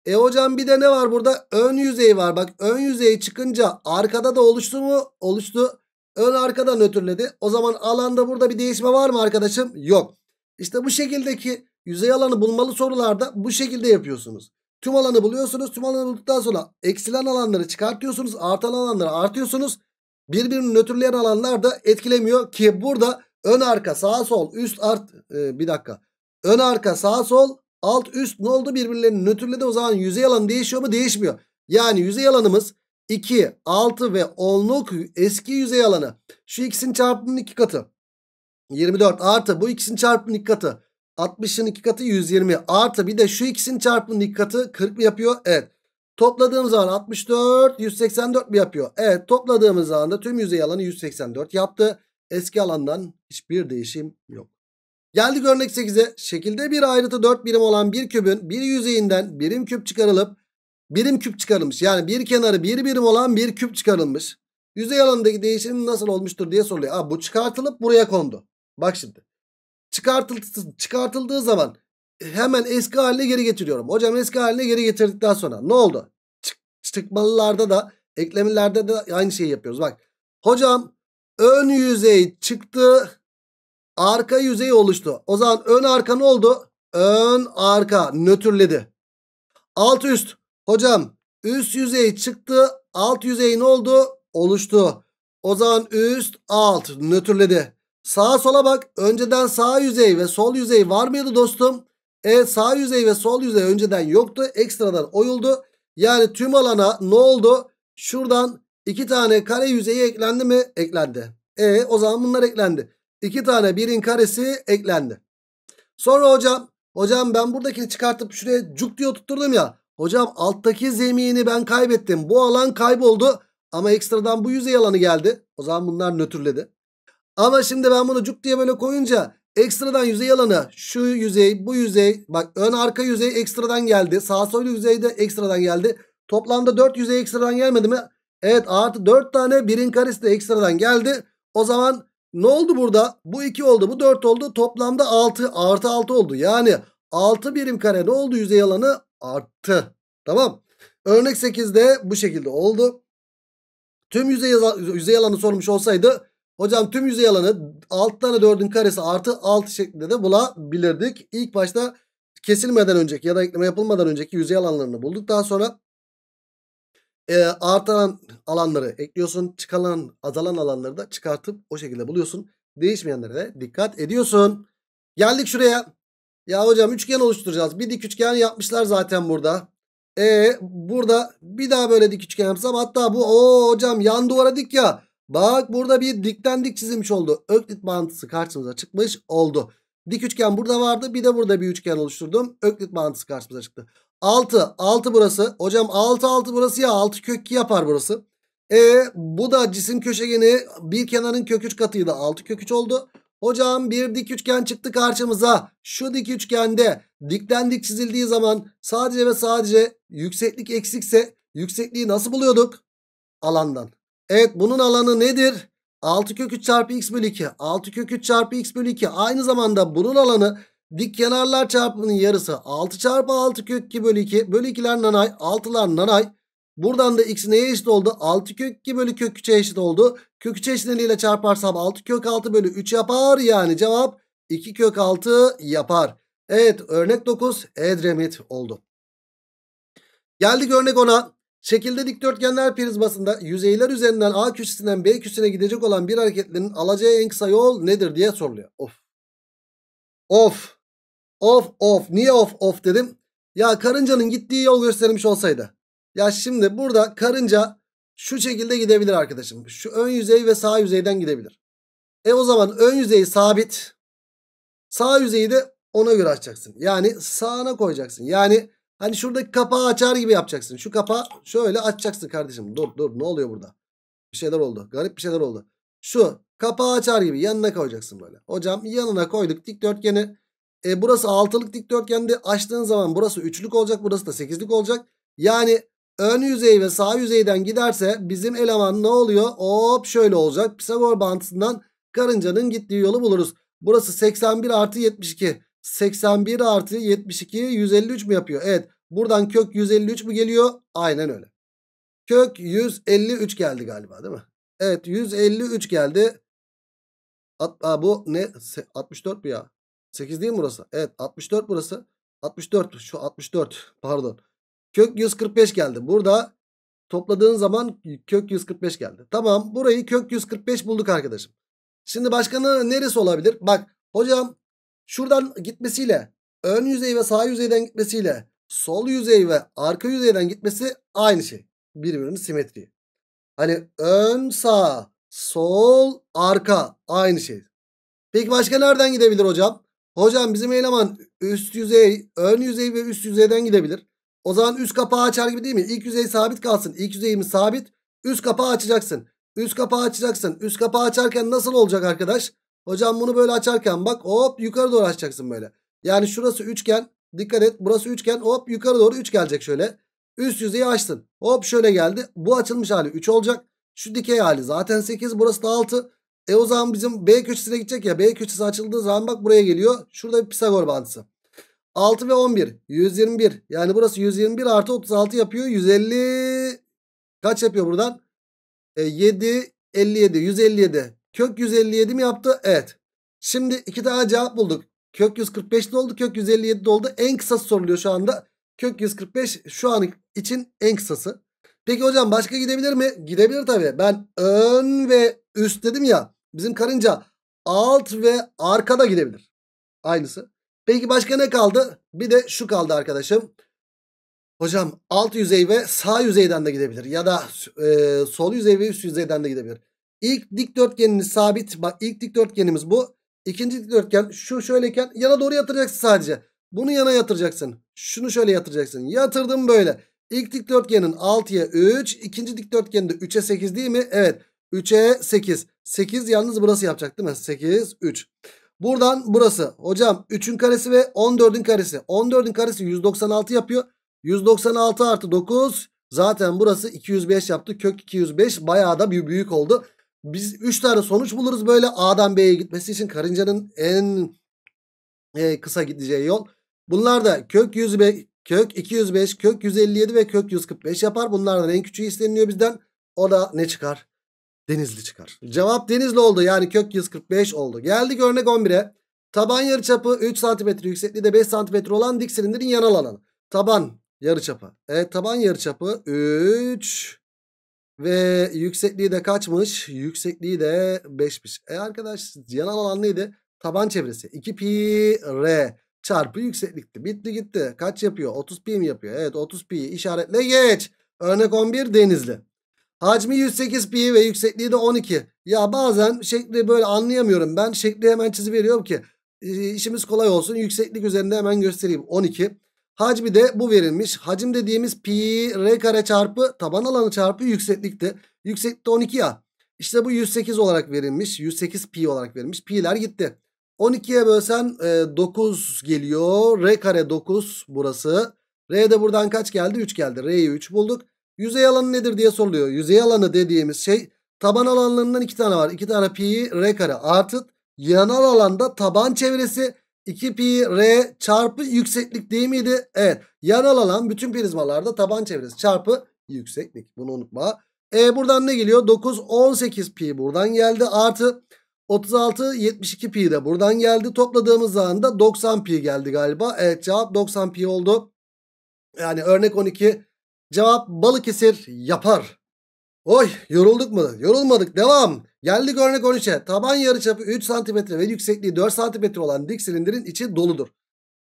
E hocam bir de ne var burada? Ön yüzey var. Bak ön yüzey çıkınca arkada da oluştu mu? Oluştu. Ön arkadan ötürledi. O zaman alanda burada bir değişme var mı arkadaşım? Yok. İşte bu şekildeki yüzey alanı bulmalı sorularda bu şekilde yapıyorsunuz. Tüm alanı buluyorsunuz. Tüm alanı bulduktan sonra eksilen alanları çıkartıyorsunuz. Artan alanları artıyorsunuz. Birbirini nötrleyen alanlar da etkilemiyor ki burada ön arka sağ sol üst art e, bir dakika. Ön arka sağ sol Alt üst ne oldu birbirlerini nötrledi. O zaman yüzey alanı değişiyor mu? Değişmiyor. Yani yüzey alanımız 2, 6 ve 10'luk eski yüzey alanı. Şu ikisinin çarpımının iki katı. 24 artı bu ikisinin çarpımının iki katı. 60'ın iki katı 120 artı bir de şu ikisinin çarpımının iki katı 40 mı yapıyor? Evet. topladığımız zaman 64, 184 mi yapıyor? Evet topladığımız zaman da tüm yüzey alanı 184 yaptı. Eski alandan hiçbir değişim yok. Geldik örnek 8'e. Şekilde bir ayrıtı 4 birim olan bir kübün bir yüzeyinden birim küp çıkarılıp birim küp çıkarılmış. Yani bir kenarı bir birim olan bir küp çıkarılmış. Yüzey alanındaki değişim nasıl olmuştur diye soruluyor. Aa, bu çıkartılıp buraya kondu. Bak şimdi. Çıkartıldı, çıkartıldığı zaman hemen eski haline geri getiriyorum. Hocam eski haline geri getirdikten sonra ne oldu? Çık, çıkmalılarda da eklemelerde de aynı şeyi yapıyoruz. Bak hocam ön yüzey çıktı arka yüzeyi oluştu. O zaman ön arka ne oldu? Ön arka nötrledi. Alt üst. Hocam üst yüzey çıktı. Alt yüzey ne oldu? Oluştu. O zaman üst alt nötrledi. Sağa sola bak. Önceden sağ yüzey ve sol yüzey var mıydı dostum? Evet sağ yüzey ve sol yüzey önceden yoktu. Ekstradan oyuldu. Yani tüm alana ne oldu? Şuradan iki tane kare yüzeyi eklendi mi? Eklendi. E o zaman bunlar eklendi. 2 tane 1'in karesi eklendi. Sonra hocam hocam ben buradakini çıkartıp şuraya cuk diye oturturdum ya. Hocam alttaki zemini ben kaybettim. Bu alan kayboldu ama ekstradan bu yüzey alanı geldi. O zaman bunlar nötrledi. Ama şimdi ben bunu cuk diye böyle koyunca ekstradan yüzey alanı şu yüzey bu yüzey bak ön arka yüzey ekstradan geldi. Sağ sol yüzey de ekstradan geldi. Toplamda 4 yüzey ekstradan gelmedi mi? Evet artı 4 tane birin karesi de ekstradan geldi. O zaman ne oldu burada? Bu 2 oldu bu 4 oldu. Toplamda 6 artı 6 oldu. Yani 6 birim kare ne oldu? Yüzey alanı arttı. Tamam. Örnek 8'de bu şekilde oldu. Tüm yüzey, yüzey alanı sormuş olsaydı hocam tüm yüzey alanı 6 tane 4'ün karesi artı 6 şeklinde de bulabilirdik. İlk başta kesilmeden önceki ya da ekleme yapılmadan önceki yüzey alanlarını bulduk. Daha sonra e, artan alanları ekliyorsun. Çıkalan azalan alanları da çıkartıp o şekilde buluyorsun. Değişmeyenlere de dikkat ediyorsun. Geldik şuraya. Ya hocam üçgen oluşturacağız. Bir dik üçgen yapmışlar zaten burada. E burada bir daha böyle dik üçgen yapsam hatta bu o hocam yan duvara dik ya. Bak burada bir dikten dik çizilmiş oldu. Öklit bağıntısı karşımıza çıkmış oldu. Dik üçgen burada vardı. Bir de burada bir üçgen oluşturdum. Öklit bağıntısı karşımıza çıktı. 6. 6 burası. Hocam 6 6 burası ya 6 kök 2 yapar burası. E bu da cisim köşegeni bir kenarın kök 3 katıydı. 6 kök 3 oldu. Hocam bir dik üçgen çıktı karşımıza. Şu dik üçgende dikten dik çizildiği zaman sadece ve sadece yükseklik eksikse yüksekliği nasıl buluyorduk? Alandan. Evet bunun alanı nedir? 6 kök 3 çarpı x bölü 2. 6 kök 3 çarpı x bölü 2. Aynı zamanda bunun alanı Dik kenarlar çarpımının yarısı 6 çarpı 6 kök 2 bölü 2. Bölü 2'ler nanay 6'lar nanay. Buradan da x neye eşit oldu? 6 kök 2 bölü kök 3'e eşit oldu. Kök 3 eşitleriyle çarparsam 6 kök 6 bölü 3 yapar. Yani cevap 2 kök 6 yapar. Evet örnek 9 Edremit oldu. Geldik örnek 10'a. Şekilde dikdörtgenler prizmasında yüzeyler üzerinden A köşesinden B köşesine gidecek olan bir hareketlinin alacağı en kısa yol nedir diye soruluyor. Of. Of. Of of. Niye of of dedim? Ya karıncanın gittiği yol göstermiş olsaydı. Ya şimdi burada karınca şu şekilde gidebilir arkadaşım. Şu ön yüzey ve sağ yüzeyden gidebilir. E o zaman ön yüzeyi sabit. Sağ yüzeyi de ona göre açacaksın. Yani sağına koyacaksın. Yani hani şuradaki kapağı açar gibi yapacaksın. Şu kapağı şöyle açacaksın kardeşim. Dur dur ne oluyor burada? Bir şeyler oldu. Garip bir şeyler oldu. Şu kapağı açar gibi yanına koyacaksın böyle. Hocam yanına koyduk dikdörtgeni. E, burası 6'lık dikdörtgende açtığın zaman burası üçlük olacak. Burası da 8'lik olacak. Yani ön yüzey ve sağ yüzeyden giderse bizim eleman ne oluyor? Hop şöyle olacak. Pisagor bantından karıncanın gittiği yolu buluruz. Burası 81 artı 72. 81 artı 72 153 mü yapıyor? Evet. Buradan kök 153 mü geliyor? Aynen öyle. Kök 153 geldi galiba değil mi? Evet 153 geldi. At, aa, bu ne? 64 mu ya? 8 değil mi burası? Evet 64 burası. 64 şu 64 pardon. Kök 145 geldi. Burada topladığın zaman kök 145 geldi. Tamam burayı kök 145 bulduk arkadaşım. Şimdi başkanı neresi olabilir? Bak hocam şuradan gitmesiyle ön yüzey ve sağ yüzeyden gitmesiyle sol yüzey ve arka yüzeyden gitmesi aynı şey. Birbirinin simetriği. Hani ön sağ sol arka aynı şey. Peki başka nereden gidebilir hocam? Hocam bizim eleman üst yüzey, ön yüzey ve üst yüzeyden gidebilir. O zaman üst kapağı açar gibi değil mi? İlk yüzey sabit kalsın. İlk yüzeyimiz sabit. Üst kapağı açacaksın. Üst kapağı açacaksın. Üst kapağı açarken nasıl olacak arkadaş? Hocam bunu böyle açarken bak hop yukarı doğru açacaksın böyle. Yani şurası üçgen. Dikkat et burası üçgen hop yukarı doğru üç gelecek şöyle. Üst yüzeyi açtın. Hop şöyle geldi. Bu açılmış hali 3 olacak. Şu dikey hali zaten 8 burası da 6. E o zaman bizim B köşesine gidecek ya. B köşesi açıldığı zaman bak buraya geliyor. Şurada bir Pisagor bantısı. 6 ve 11. 121. Yani burası 121 artı 36 yapıyor. 150 kaç yapıyor buradan? E, 7, 57, 157. Kök 157 mi yaptı? Evet. Şimdi iki tane cevap bulduk. Kök 145 de oldu. Kök 157 de oldu. En kısası soruluyor şu anda. Kök 145 şu an için en kısası. Peki hocam başka gidebilir mi? Gidebilir tabii. Ben ön ve üst dedim ya. Bizim karınca alt ve arkada gidebilir. Aynısı. Peki başka ne kaldı? Bir de şu kaldı arkadaşım. Hocam alt yüzey ve sağ yüzeyden de gidebilir. Ya da e, sol yüzey ve üst yüzeyden de gidebilir. İlk dikdörtgenimiz sabit. Bak ilk dikdörtgenimiz bu. İkinci dikdörtgen şu şöyleyken yana doğru yatıracaksın sadece. Bunu yana yatıracaksın. Şunu şöyle yatıracaksın. Yatırdım böyle. İlk dikdörtgenin 6'ya 3. ikinci dikdörtgeninde 3'e 8 değil mi? Evet. 3'e 8. 8 yalnız burası yapacak değil mi? 8, 3. Buradan burası. Hocam 3'ün karesi ve 14'ün karesi. 14'ün karesi 196 yapıyor. 196 artı 9. Zaten burası 205 yaptı. Kök 205 bayağı da bir büyük oldu. Biz 3 tane sonuç buluruz böyle A'dan B'ye gitmesi için karıncanın en e, kısa gideceği yol. Bunlar da kök 105, Kök 205, kök 157 ve kök 145 yapar. Bunlardan en küçüğü isteniliyor bizden. O da ne çıkar? Denizli çıkar. Cevap Denizli oldu. Yani kök 145 oldu. Geldik örnek 11'e. Taban yarıçapı 3 cm yüksekliği de 5 cm olan dik silindirin yanal alanı. Taban yarıçapı. Evet taban yarıçapı 3 ve yüksekliği de kaçmış? Yüksekliği de 5'miş. E arkadaş yanal alan neydi? Taban çevresi 2 pi r çarpı yükseklikti. Bitti gitti. Kaç yapıyor? 30 pi mi yapıyor? Evet 30 pi'yi işaretle geç. Örnek 11 denizli. Hacmi 108 pi ve yüksekliği de 12. Ya bazen şekli böyle anlayamıyorum. Ben şekli hemen çiziveriyorum ki ee, işimiz kolay olsun. Yükseklik üzerinde hemen göstereyim. 12. Hacmi de bu verilmiş. Hacim dediğimiz pi r kare çarpı taban alanı çarpı yükseklikti. Yükseklikte 12 ya. İşte bu 108 olarak verilmiş. 108 pi olarak verilmiş. Pi'ler gitti. 12'ye bölsen e, 9 geliyor. R kare 9 burası. R de buradan kaç geldi? 3 geldi. R'yi 3 bulduk. Yüzey alanı nedir diye soruluyor. Yüzey alanı dediğimiz şey taban alanlarından 2 tane var. 2 tane pi R kare artı yanal alanda taban çevresi 2 pi R çarpı yükseklik değil miydi? Evet. Yanal alan bütün prizmalarda taban çevresi çarpı yükseklik. Bunu unutma. E buradan ne geliyor? 9 18 pi buradan geldi. Artı 36 72 pi de buradan geldi. Topladığımız zaman da 90 pi geldi galiba. Evet cevap 90 pi oldu. Yani örnek 12 cevap Balıkesir yapar. Oy yorulduk mu? Yorulmadık devam. Geldik örnek 13'e. Taban yarıçapı 3 cm ve yüksekliği 4 cm olan dik silindirin içi doludur.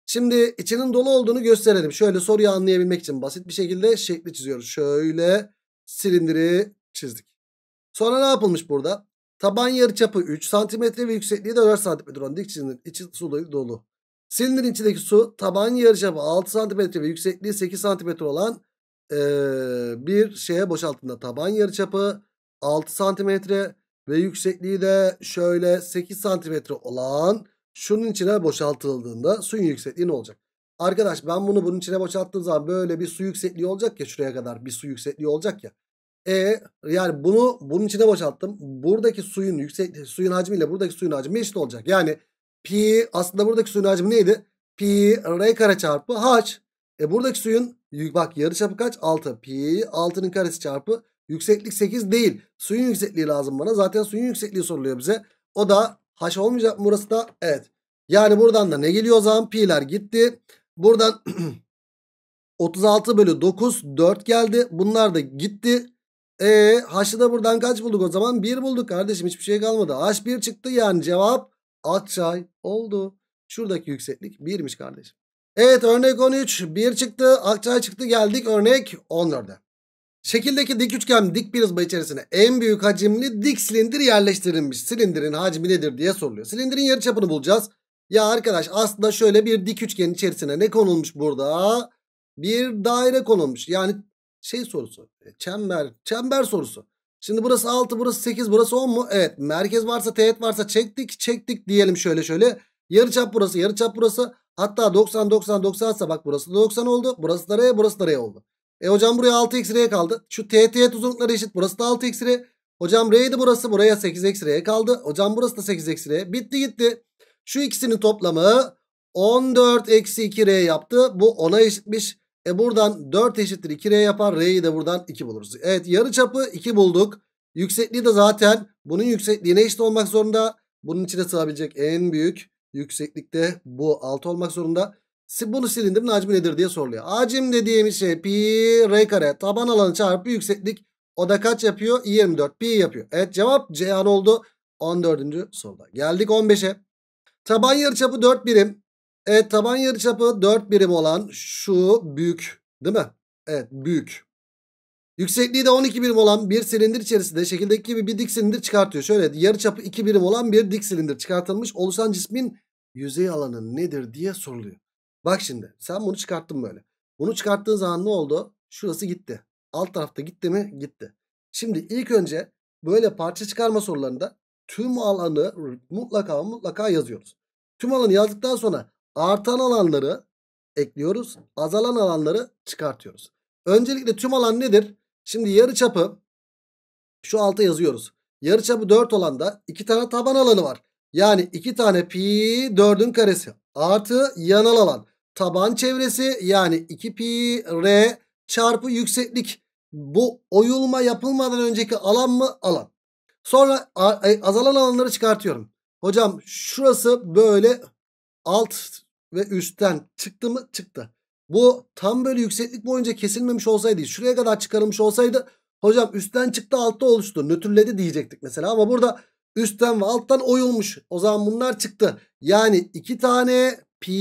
Şimdi içinin dolu olduğunu gösterelim. Şöyle soruyu anlayabilmek için basit bir şekilde şekli çiziyoruz. Şöyle silindiri çizdik. Sonra ne yapılmış burada? Taban yarıçapı 3 cm ve yüksekliği de 4 cm olan dik çizginin içi suyla dolu. Silindirin içindeki su taban yarıçapı 6 cm ve yüksekliği 8 cm olan e, bir şeye boşaltında taban yarıçapı 6 cm ve yüksekliği de şöyle 8 cm olan şunun içine boşaltıldığında suyun yüksekliği ne olacak? Arkadaş ben bunu bunun içine boşalttığım zaman böyle bir su yüksekliği olacak ya şuraya kadar bir su yüksekliği olacak ya. E yani bunu bunun içine boşalttım. Buradaki suyun yüksek suyun hacmiyle buradaki suyun hacmi eşit olacak. Yani pi aslında buradaki suyun hacmi neydi? Pi r kare çarpı h. E buradaki suyun bak yarıçapı kaç? 6. Pi 6'nın karesi çarpı yükseklik 8 değil. Suyun yüksekliği lazım bana. Zaten suyun yüksekliği soruluyor bize. O da h olmayacak mı burası da? Evet. Yani buradan da ne geliyor o zaman? Pi'ler gitti. Buradan 36 bölü 9 4 geldi. Bunlar da gitti. E H'ı da buradan kaç bulduk o zaman? 1 bulduk kardeşim hiçbir şey kalmadı. H1 çıktı yani cevap Akçay oldu. Şuradaki yükseklik 1'miş kardeşim. Evet örnek 13 1 çıktı Akçay çıktı geldik örnek 14'e. Şekildeki dik üçgen dik prizma içerisine en büyük hacimli dik silindir yerleştirilmiş. Silindirin hacmi nedir diye soruluyor. Silindirin yarı çapını bulacağız. Ya arkadaş aslında şöyle bir dik üçgen içerisine ne konulmuş burada? Bir daire konulmuş. Yani şey sorusu. E, çember, çember sorusu. Şimdi burası 6, burası 8, burası 10 mu? Evet. Merkez varsa, teğet varsa çektik, çektik diyelim şöyle şöyle. Yarıçap burası, yarıçap burası. Hatta 90 90 90 ise bak burası da 90 oldu. Burası da R, burası da R oldu. E hocam buraya 6 x R kaldı. Şu teğet teğet uzunlukları eşit. Burası da 6 x R. Hocam R'ydi burası. Buraya 8 x R kaldı. Hocam burası da 8 x R. Bitti gitti. Şu ikisinin toplamı 14 eksi 2 R yaptı. Bu 10'a eşitmiş. E buradan 4 eşittir 2R yapar. R'yi de buradan 2 buluruz. Evet yarı çapı 2 bulduk. Yüksekliği de zaten bunun yüksekliğine eşit olmak zorunda. Bunun içine sığabilecek en büyük yükseklikte bu 6 olmak zorunda. Bunu silindirin hacmi nedir diye soruluyor. Hacim dediğimiz şey pi r kare taban alanı çarpı yükseklik. O da kaç yapıyor? 24 pi yapıyor. Evet cevap Ceyhan oldu. 14. soruda. Geldik 15'e. Taban yarıçapı 4 birim. Evet taban yarıçapı 4 birim olan şu büyük değil mi? Evet büyük. Yüksekliği de 12 birim olan bir silindir içerisinde şekildeki gibi bir dik silindir çıkartıyor. Şöyle yarıçapı 2 birim olan bir dik silindir çıkartılmış. Oluşan cismin yüzey alanı nedir diye soruluyor. Bak şimdi sen bunu çıkarttın böyle. Bunu çıkarttığın zaman ne oldu? Şurası gitti. Alt tarafta gitti mi? Gitti. Şimdi ilk önce böyle parça çıkarma sorularında tüm alanı mutlaka mutlaka yazıyoruz. Tüm alanı yazdıktan sonra Artan alanları ekliyoruz. Azalan alanları çıkartıyoruz. Öncelikle tüm alan nedir? Şimdi yarı çapı şu alta yazıyoruz. Yarı çapı 4 olan da 2 tane taban alanı var. Yani 2 tane pi 4'ün karesi artı yanal alan. Taban çevresi yani 2 pi r çarpı yükseklik. Bu oyulma yapılmadan önceki alan mı? Alan. Sonra e, azalan alanları çıkartıyorum. Hocam şurası böyle alt ve üstten çıktı mı? Çıktı. Bu tam böyle yükseklik boyunca kesilmemiş olsaydı şuraya kadar çıkarılmış olsaydı hocam üstten çıktı altta oluştu nötrledi diyecektik mesela ama burada üstten ve alttan oyulmuş. O zaman bunlar çıktı. Yani iki tane pi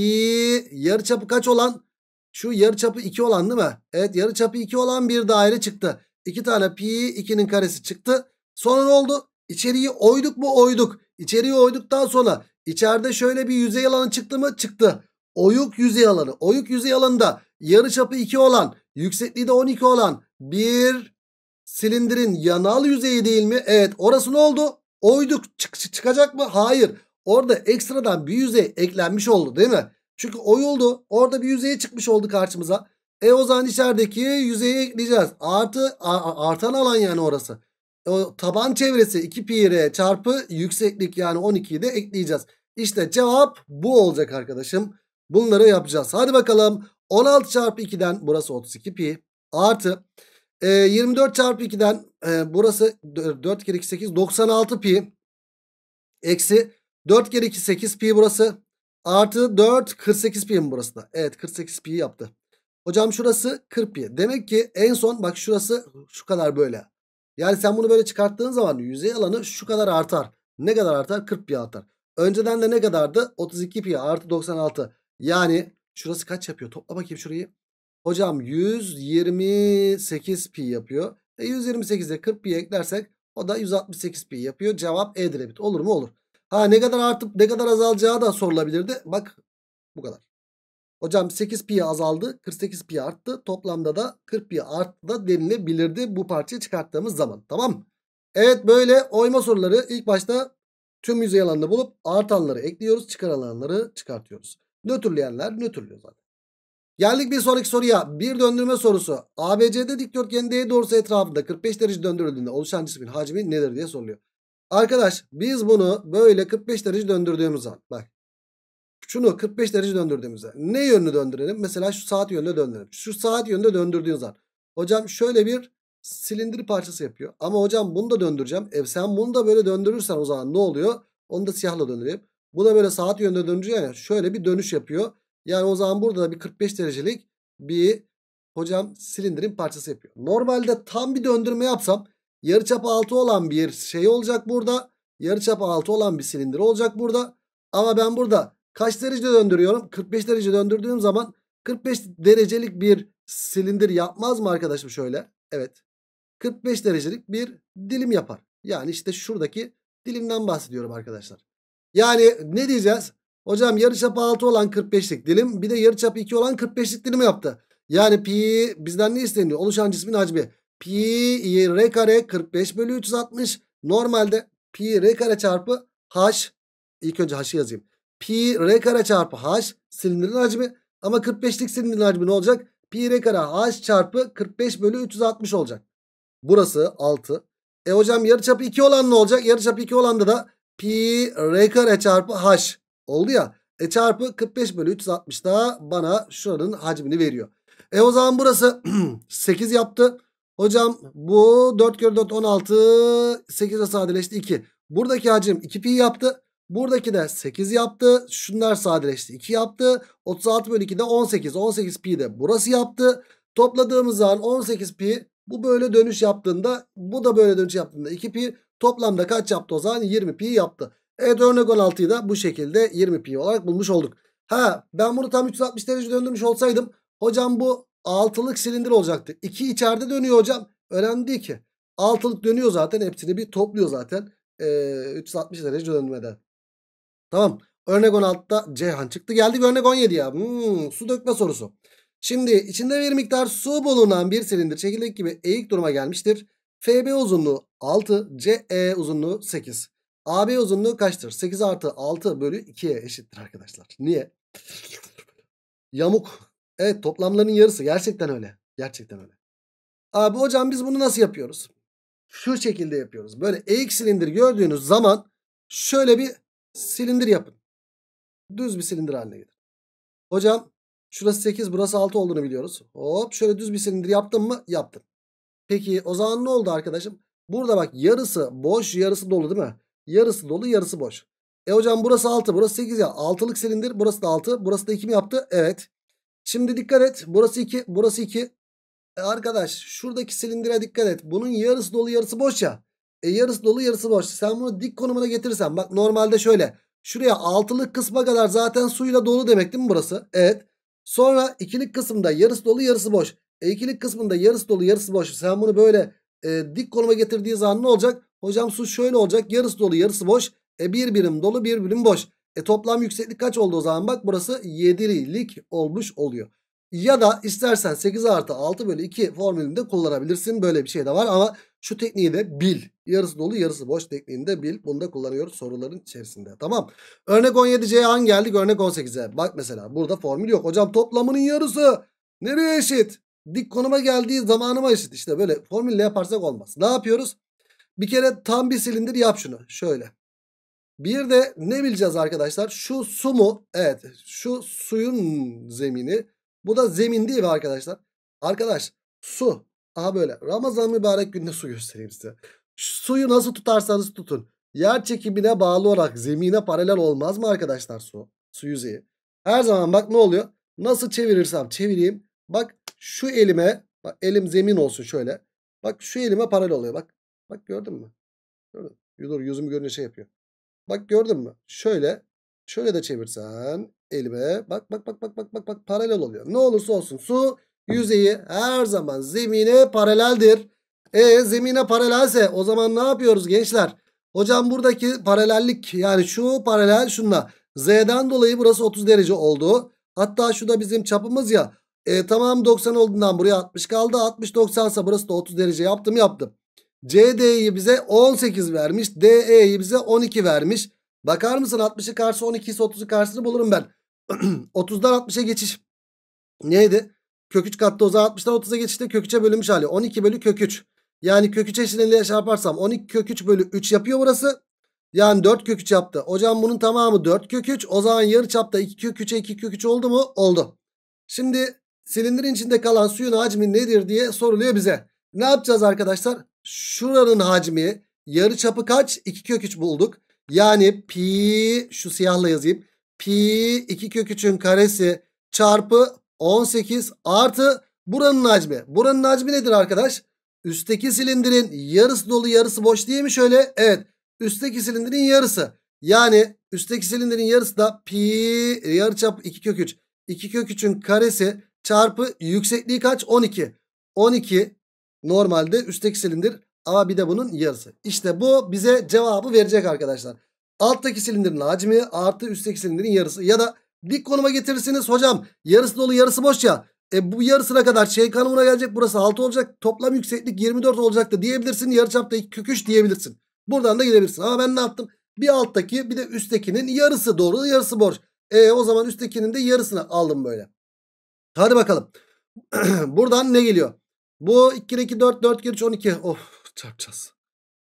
yarıçapı kaç olan? Şu yarıçapı 2 olan değil mi? Evet yarıçapı 2 olan bir daire çıktı. 2 tane pi 2'nin karesi çıktı. Sonra ne oldu? İçeriği oyduk mu oyduk. İçeriği oyduktan sonra İçeride şöyle bir yüzey alanı çıktı mı? Çıktı. Oyuk yüzey alanı. Oyuk yüzey alanında yarıçapı 2 olan, yüksekliği de 12 olan bir silindirin yanal yüzeyi değil mi? Evet. Orası ne oldu? Oyduk. Çık çıkacak mı? Hayır. Orada ekstradan bir yüzey eklenmiş oldu değil mi? Çünkü oyuldu. Orada bir yüzeye çıkmış oldu karşımıza. E o zaman içerideki yüzeyi ekleyeceğiz. Artı artan alan yani orası. O taban çevresi 2 pi r çarpı yükseklik yani 12'yi de ekleyeceğiz. İşte cevap bu olacak arkadaşım. Bunları yapacağız. Hadi bakalım 16 çarpı 2'den burası 32 pi artı e, 24 çarpı 2'den e, burası 4 kere 2 8 96 pi eksi 4 kere 2 8 pi burası artı 4 48 pi mi burası da? Evet 48 pi yaptı. Hocam şurası 40 pi. Demek ki en son bak şurası şu kadar böyle. Yani sen bunu böyle çıkarttığın zaman yüzey alanı şu kadar artar. Ne kadar artar? 40 pi artar. Önceden de ne kadardı? 32 pi artı 96. Yani şurası kaç yapıyor? Topla bakayım şurayı. Hocam 128 pi yapıyor. E 128'e 40 pi eklersek o da 168 pi yapıyor. Cevap E'dir evet. Olur mu? Olur. Ha ne kadar artıp ne kadar azalacağı da sorulabilirdi. Bak bu kadar. Hocam 8 pi azaldı. 48 pi arttı. Toplamda da 40 pi arttı da denilebilirdi bu parçayı çıkarttığımız zaman. Tamam Evet böyle oyma soruları ilk başta Tüm yüzey alanını bulup artanları ekliyoruz. çıkaranları çıkartıyoruz. Nötrleyenler nötrlüyor zaten. Geldik bir sonraki soruya. Bir döndürme sorusu. ABC'de dikdörtgen D doğrusu etrafında 45 derece döndürüldüğünde oluşan cismin hacmi nedir diye soruluyor. Arkadaş biz bunu böyle 45 derece döndürdüğümüz zaman bak şunu 45 derece döndürdüğümüzde ne yönünü döndürelim? Mesela şu saat yönünde döndürelim. Şu saat yönünde döndürdüğün zaman. Hocam şöyle bir silindir parçası yapıyor. Ama hocam bunu da döndüreceğim. E sen bunu da böyle döndürürsen o zaman ne oluyor? Onu da siyahla döndüreyim. Bu da böyle saat yönünde dönüyor yani şöyle bir dönüş yapıyor. Yani o zaman burada da bir 45 derecelik bir hocam silindirin parçası yapıyor. Normalde tam bir döndürme yapsam yarıçapı 6 olan bir şey olacak burada. Yarıçapı 6 olan bir silindir olacak burada. Ama ben burada kaç derece döndürüyorum? 45 derece döndürdüğüm zaman 45 derecelik bir silindir yapmaz mı arkadaşım şöyle? Evet. 45 derecelik bir dilim yapar. Yani işte şuradaki dilimden bahsediyorum arkadaşlar. Yani ne diyeceğiz? Hocam yarıçapı 6 olan 45'lik dilim bir de yarıçapı 2 olan 45'lik dilimi yaptı. Yani pi bizden ne isteniyor? Oluşan cismin hacmi pi r kare 45 bölü 360. Normalde pi r kare çarpı h ilk önce h'ı yazayım. Pi r kare çarpı h silindirin hacmi ama 45'lik silindirin hacmi ne olacak? Pi r kare h çarpı 45 bölü 360 olacak. Burası 6. E hocam yarıçapı 2 olan ne olacak? Yarıçapı 2 olanda da pi r kare çarpı h oldu ya. E çarpı 45 bölü 360 da bana şuranın hacmini veriyor. E o zaman burası 8 yaptı. Hocam bu 4 kere 4 16 8 ile sadeleşti 2. Buradaki hacim 2 pi yaptı. Buradaki de 8 yaptı. Şunlar sadeleşti 2 yaptı. 36 bölü 2 de 18. 18 pi de burası yaptı. Topladığımız zaman 18 pi bu böyle dönüş yaptığında bu da böyle dönüş yaptığında 2 pi toplamda kaç yaptı o zaman? 20 pi yaptı. Evet örnek 16'yı da bu şekilde 20 pi olarak bulmuş olduk. Ha ben bunu tam 360 derece döndürmüş olsaydım hocam bu altılık silindir olacaktı. 2 içeride dönüyor hocam. Önemli ki. Altılık dönüyor zaten hepsini bir topluyor zaten. Ee, 360 derece dönmeden. Tamam. Örnek 16'da Ceyhan çıktı. geldi örnek 17 ya. Hmm, su dökme sorusu. Şimdi içinde bir miktar su bulunan bir silindir çekirdek gibi eğik duruma gelmiştir. FB uzunluğu 6, CE uzunluğu 8. AB uzunluğu kaçtır? 8 artı 6 bölü 2'ye eşittir arkadaşlar. Niye? Yamuk. Evet toplamların yarısı. Gerçekten öyle. Gerçekten öyle. Abi hocam biz bunu nasıl yapıyoruz? Şu şekilde yapıyoruz. Böyle eğik silindir gördüğünüz zaman şöyle bir silindir yapın. Düz bir silindir haline gelir. Hocam Şurası 8 burası 6 olduğunu biliyoruz. Hop şöyle düz bir silindir yaptım mı? Yaptım. Peki o zaman ne oldu arkadaşım? Burada bak yarısı boş yarısı dolu değil mi? Yarısı dolu yarısı boş. E hocam burası 6 burası 8 ya. 6'lık silindir burası da 6 burası da 2 mi yaptı? Evet. Şimdi dikkat et burası 2 burası 2. E arkadaş şuradaki silindire dikkat et. Bunun yarısı dolu yarısı boş ya. E yarısı dolu yarısı boş. Sen bunu dik konumuna getirirsen bak normalde şöyle. Şuraya altılık kısma kadar zaten suyla dolu demek değil mi burası? Evet. Sonra ikilik kısımda yarısı dolu yarısı boş. E ikilik kısmında yarısı dolu yarısı boş. Sen bunu böyle e, dik konuma getirdiği zaman ne olacak? Hocam su şöyle olacak. Yarısı dolu yarısı boş. E bir birim dolu bir birim boş. E toplam yükseklik kaç oldu o zaman? Bak burası 7'lik olmuş oluyor. Ya da istersen 8 artı 6 bölü 2 formülünde kullanabilirsin. Böyle bir şey de var ama şu tekniği de bil. Yarısı dolu yarısı boş tekniğini de bil. Bunu da kullanıyoruz soruların içerisinde. Tamam. Örnek 17C'ye hangi geldik? Örnek 18'e. Bak mesela burada formül yok. Hocam toplamının yarısı nereye eşit? Dik konuma geldiği zamanıma eşit. İşte böyle formülle yaparsak olmaz. Ne yapıyoruz? Bir kere tam bir silindir yap şunu. Şöyle. Bir de ne bileceğiz arkadaşlar? Şu su mu? Evet. Şu suyun zemini. Bu da zemin değil mi arkadaşlar? Arkadaş su Aha böyle. Ramazan mübarek gününe su göstereyim size. suyu nasıl tutarsanız tutun. Yer çekimine bağlı olarak zemine paralel olmaz mı arkadaşlar su? Su yüzeyi. Her zaman bak ne oluyor? Nasıl çevirirsem çevireyim. Bak şu elime. Bak elim zemin olsun şöyle. Bak şu elime paralel oluyor. Bak. Bak gördün mü? Gördün. Dur yüzümü görünce şey yapıyor. Bak gördün mü? Şöyle. Şöyle de çevirsen elime. Bak bak bak bak bak bak bak paralel oluyor. Ne olursa olsun su yüzeyi her zaman zemine paraleldir. E zemine paralelse o zaman ne yapıyoruz gençler? Hocam buradaki paralellik yani şu paralel şunla. Z'den dolayı burası 30 derece oldu. Hatta şu da bizim çapımız ya. E, tamam 90 olduğundan buraya 60 kaldı. 60 90 ise burası da 30 derece yaptım yaptım. CD'yi bize 18 vermiş. DE'yi bize 12 vermiş. Bakar mısın 60'ı karşı 12 ise 30'u karşısını bulurum ben. 30'dan 60'a geçiş. Neydi? Kök 3 katlı uzağı 60'dan 30'a geçişte kök 3'e bölünmüş hali. 12 bölü kök 3. Yani kök 3 eşliğine çarparsam 12 kök 3 bölü 3 yapıyor burası. Yani 4 kök 3 yaptı. Hocam bunun tamamı 4 kök 3. O zaman yarı çapta 2 kök 3'e 2 kök 3 oldu mu? Oldu. Şimdi silindirin içinde kalan suyun hacmi nedir diye soruluyor bize. Ne yapacağız arkadaşlar? Şuranın hacmi yarı çapı kaç? 2 kök 3 bulduk. Yani pi şu siyahla yazayım. Pi 2 kök 3'ün karesi çarpı 18 artı buranın hacmi. Buranın hacmi nedir arkadaş? Üstteki silindirin yarısı dolu yarısı boş diye mi şöyle? Evet. Üstteki silindirin yarısı. Yani üstteki silindirin yarısı da pi yarıçap 2 kök 3. 2 kök 3'ün karesi çarpı yüksekliği kaç? 12. 12 normalde üstteki silindir ama bir de bunun yarısı. İşte bu bize cevabı verecek arkadaşlar. Alttaki silindirin hacmi artı üstteki silindirin yarısı ya da Dik konuma getirirsiniz hocam. Yarısı dolu yarısı boş ya. E bu yarısına kadar şey kanımına gelecek. Burası 6 olacak. Toplam yükseklik 24 olacaktı diyebilirsin. Yarıçapta 2 kök 3 diyebilirsin. Buradan da gidebilirsin. Ama ben ne yaptım? Bir alttaki bir de üsttekinin yarısı doğru yarısı borç. E o zaman üsttekinin de yarısını aldım böyle. Hadi bakalım. Buradan ne geliyor? Bu 2 kere 2 4 4 kere 3 12. Of çarpacağız.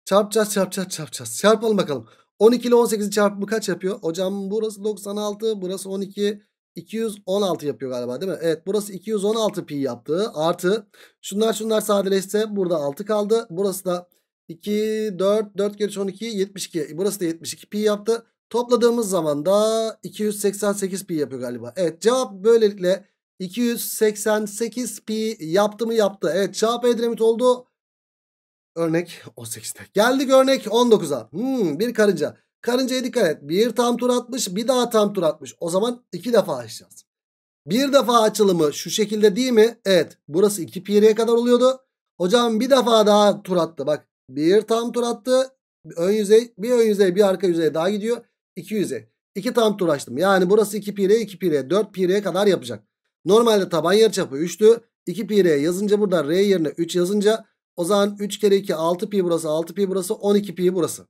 Çarpacağız çarpacağız çarpacağız. Çarpalım bakalım. 12 ile 18'i çarpımı kaç yapıyor? Hocam burası 96 burası 12 216 yapıyor galiba değil mi? Evet burası 216 pi yaptı. Artı şunlar şunlar sadeleşse burada 6 kaldı. Burası da 2 4 4 kere 12 72. Burası da 72 pi yaptı. Topladığımız zaman da 288 pi yapıyor galiba. Evet cevap böylelikle 288 pi yaptı mı yaptı. Evet cevap edremit oldu. Örnek 18'de. Geldik örnek 19'a. Hmm, bir karınca. Karıncaya dikkat et. Bir tam tur atmış bir daha tam tur atmış. O zaman iki defa açacağız. Bir defa açılımı şu şekilde değil mi? Evet. Burası iki pi kadar oluyordu. Hocam bir defa daha tur attı. Bak bir tam tur attı. Ön yüzey bir ön yüzey bir arka yüzey daha gidiyor. İki yüzey. İki tam tur açtım. Yani burası iki pi iki pi dört pi kadar yapacak. Normalde taban yarıçapı 3'tü. 2 pi yazınca burada r yerine 3 yazınca o zaman 3 kere 2 6 pi burası 6 pi burası 12 pi burası.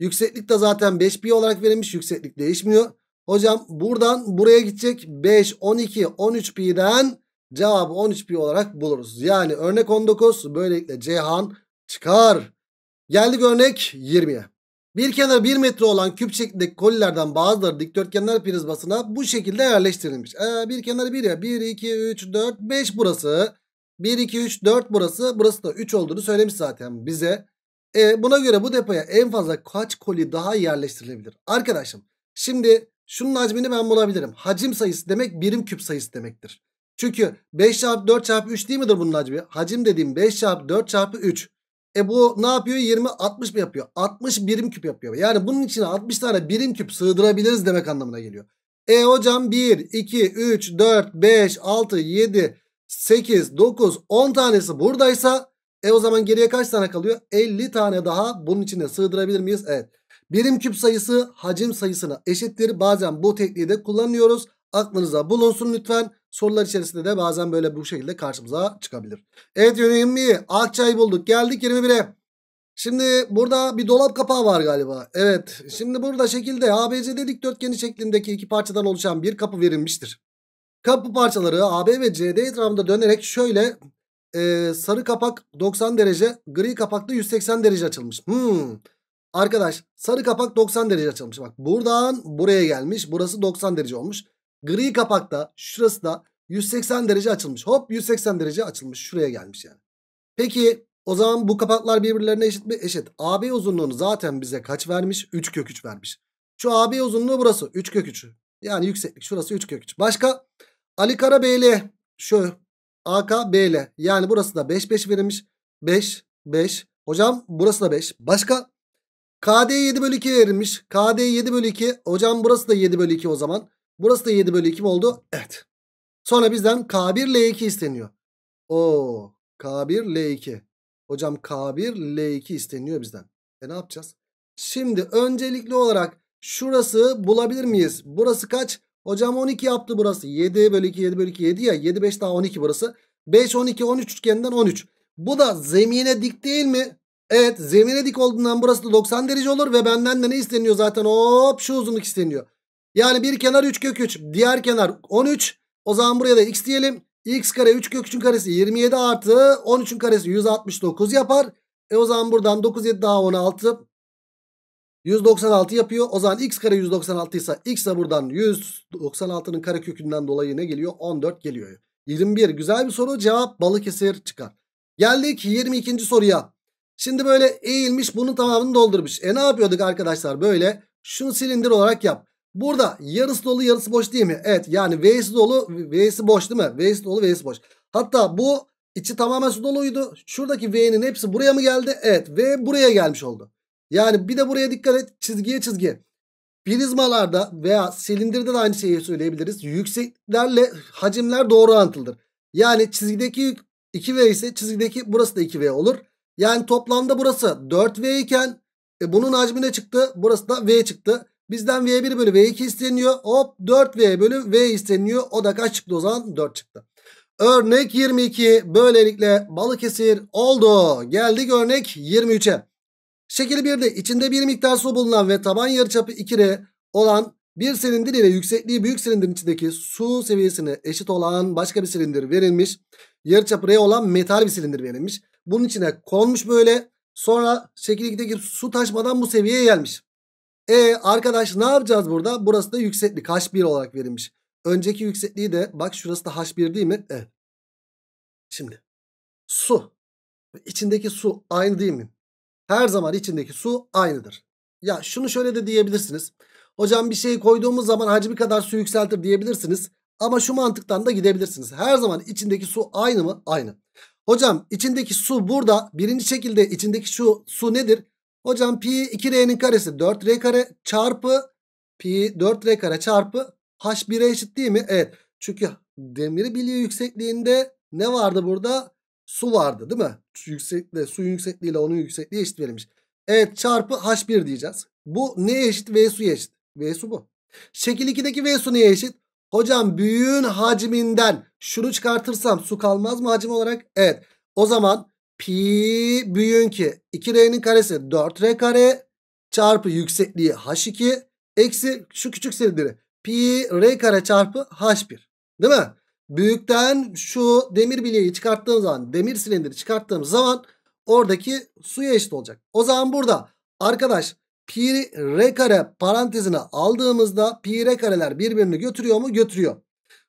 Yükseklik de zaten 5 pi olarak verilmiş. Yükseklik değişmiyor. Hocam buradan buraya gidecek 5 12 13 pi'den cevabı 13 pi olarak buluruz. Yani örnek 19 böylelikle Ceyhan çıkar. Geldik örnek 20'ye. Bir kenar 1 metre olan küp şeklindeki kolilerden bazıları dikdörtgenler prizmasına bu şekilde yerleştirilmiş. Ee, bir kenarı 1 ya. 1, 2, 3, 4, 5 burası. 1, 2, 3, 4 burası. Burası da 3 olduğunu söylemiş zaten bize. E, buna göre bu depoya en fazla kaç koli daha yerleştirilebilir? Arkadaşım şimdi şunun hacmini ben bulabilirim. Hacim sayısı demek birim küp sayısı demektir. Çünkü 5 çarpı 4 çarpı 3 değil midir bunun hacmi? Hacim dediğim 5 çarpı 4 çarpı 3. E bu ne yapıyor? 20 60 mı yapıyor? 60 birim küp yapıyor. Yani bunun içine 60 tane birim küp sığdırabiliriz demek anlamına geliyor. E hocam 1, 2, 3, 4, 5, 6, 7, 8, 9, 10 tanesi buradaysa e o zaman geriye kaç tane kalıyor? 50 tane daha bunun içine sığdırabilir miyiz? Evet. Birim küp sayısı hacim sayısına eşittir. Bazen bu tekniği de kullanıyoruz. Aklınıza bulunsun lütfen. Sorular içerisinde de bazen böyle bu şekilde karşımıza çıkabilir. Evet yönü 20'yi Akçay'ı bulduk. Geldik 21'e. Şimdi burada bir dolap kapağı var galiba. Evet. Şimdi burada şekilde ABCD dikdörtgeni şeklindeki iki parçadan oluşan bir kapı verilmiştir. Kapı parçaları AB ve CD etrafında dönerek şöyle e, sarı kapak 90 derece gri kapaklı 180 derece açılmış. Hmm. Arkadaş sarı kapak 90 derece açılmış. Bak buradan buraya gelmiş. Burası 90 derece olmuş. Gri kapakta şurası da 180 derece açılmış. Hop 180 derece açılmış. Şuraya gelmiş yani. Peki o zaman bu kapaklar birbirlerine eşit mi? Eşit. AB uzunluğunu zaten bize kaç vermiş? 3 kök 3 vermiş. Şu AB uzunluğu burası. 3 kök 3. Yani yükseklik şurası 3 kök 3. Başka? Ali Karabeyli şu AKBL yani burası da 5 5 verilmiş. 5 5. Hocam burası da 5. Başka KD 7 bölü 2 verilmiş. KD 7 bölü 2. Hocam burası da 7 bölü 2 o zaman. Burası da 7 bölü 2 mi oldu? Evet. Sonra bizden K1 L2 isteniyor. O K1 L2. Hocam K1 L2 isteniyor bizden. E ne yapacağız? Şimdi öncelikli olarak şurası bulabilir miyiz? Burası kaç? Hocam 12 yaptı burası. 7 bölü 2 7 bölü 2 7 ya. 7 5 daha 12 burası. 5 12 13 üçgeninden 13. Bu da zemine dik değil mi? Evet zemine dik olduğundan burası da 90 derece olur. Ve benden de ne isteniyor zaten? Hop şu uzunluk isteniyor. Yani bir kenar 3 kök 3. Diğer kenar 13. O zaman buraya da x diyelim. x kare 3 kök 3'ün karesi 27 artı 13'ün karesi 169 yapar. E o zaman buradan 9 7 daha 16 196 yapıyor. O zaman x kare 196 ise x de buradan 196'nın kare kökünden dolayı ne geliyor? 14 geliyor. 21 güzel bir soru. Cevap Balıkesir çıkar. Geldik 22. soruya. Şimdi böyle eğilmiş bunun tamamını doldurmuş. E ne yapıyorduk arkadaşlar? Böyle şunu silindir olarak yap. Burada yarısı dolu yarısı boş değil mi? Evet yani V'si dolu V'si boş değil mi? V'si dolu V'si boş. Hatta bu içi tamamen su doluydu. Şuradaki V'nin hepsi buraya mı geldi? Evet V buraya gelmiş oldu. Yani bir de buraya dikkat et çizgiye çizgi. Prizmalarda veya silindirde de aynı şeyi söyleyebiliriz. Yükseklerle hacimler doğru orantılıdır. Yani çizgideki yük 2V ise çizgideki burası da 2V olur. Yani toplamda burası 4V iken e, bunun hacmi ne çıktı? Burası da V çıktı. Bizden V1 bölü V2 isteniyor. Hop 4V bölü V isteniyor. O da kaç çıktı o zaman? 4 çıktı. Örnek 22 böylelikle Balıkesir oldu. Geldik örnek 23'e. Şekil 1'de içinde bir miktar su bulunan ve taban yarıçapı 2R olan bir silindir ile yüksekliği büyük silindirin içindeki su seviyesine eşit olan başka bir silindir verilmiş. Yarıçapı R olan metal bir silindir verilmiş. Bunun içine konmuş böyle. Sonra şekil 2'deki su taşmadan bu seviyeye gelmiş. E arkadaş ne yapacağız burada? Burası da yükseklik H1 olarak verilmiş. Önceki yüksekliği de bak şurası da H1 değil mi? Evet. Şimdi su. içindeki su aynı değil mi? Her zaman içindeki su aynıdır. Ya şunu şöyle de diyebilirsiniz. Hocam bir şeyi koyduğumuz zaman hacmi kadar su yükseltir diyebilirsiniz. Ama şu mantıktan da gidebilirsiniz. Her zaman içindeki su aynı mı? Aynı. Hocam içindeki su burada birinci şekilde içindeki şu su nedir? Hocam pi 2r'nin karesi 4r kare çarpı pi 4r kare çarpı h1'e eşit değil mi? Evet. Çünkü demiri bilye yüksekliğinde ne vardı burada? su vardı değil mi? Yüksekle, suyun yüksekliği ile onun yüksekliği eşit verilmiş. Evet çarpı H1 diyeceğiz. Bu ne eşit? V su eşit. V su bu. Şekil 2'deki V su neye eşit? Hocam büyüğün haciminden şunu çıkartırsam su kalmaz mı hacim olarak? Evet. O zaman pi büyüğün ki 2R'nin karesi 4R kare çarpı yüksekliği H2 eksi şu küçük silindiri pi R kare çarpı H1. Değil mi? Büyükten şu demir bilyeyi çıkarttığım zaman demir silindiri çıkarttığım zaman oradaki suya eşit olacak. O zaman burada arkadaş pi r kare parantezine aldığımızda pi r kareler birbirini götürüyor mu? Götürüyor.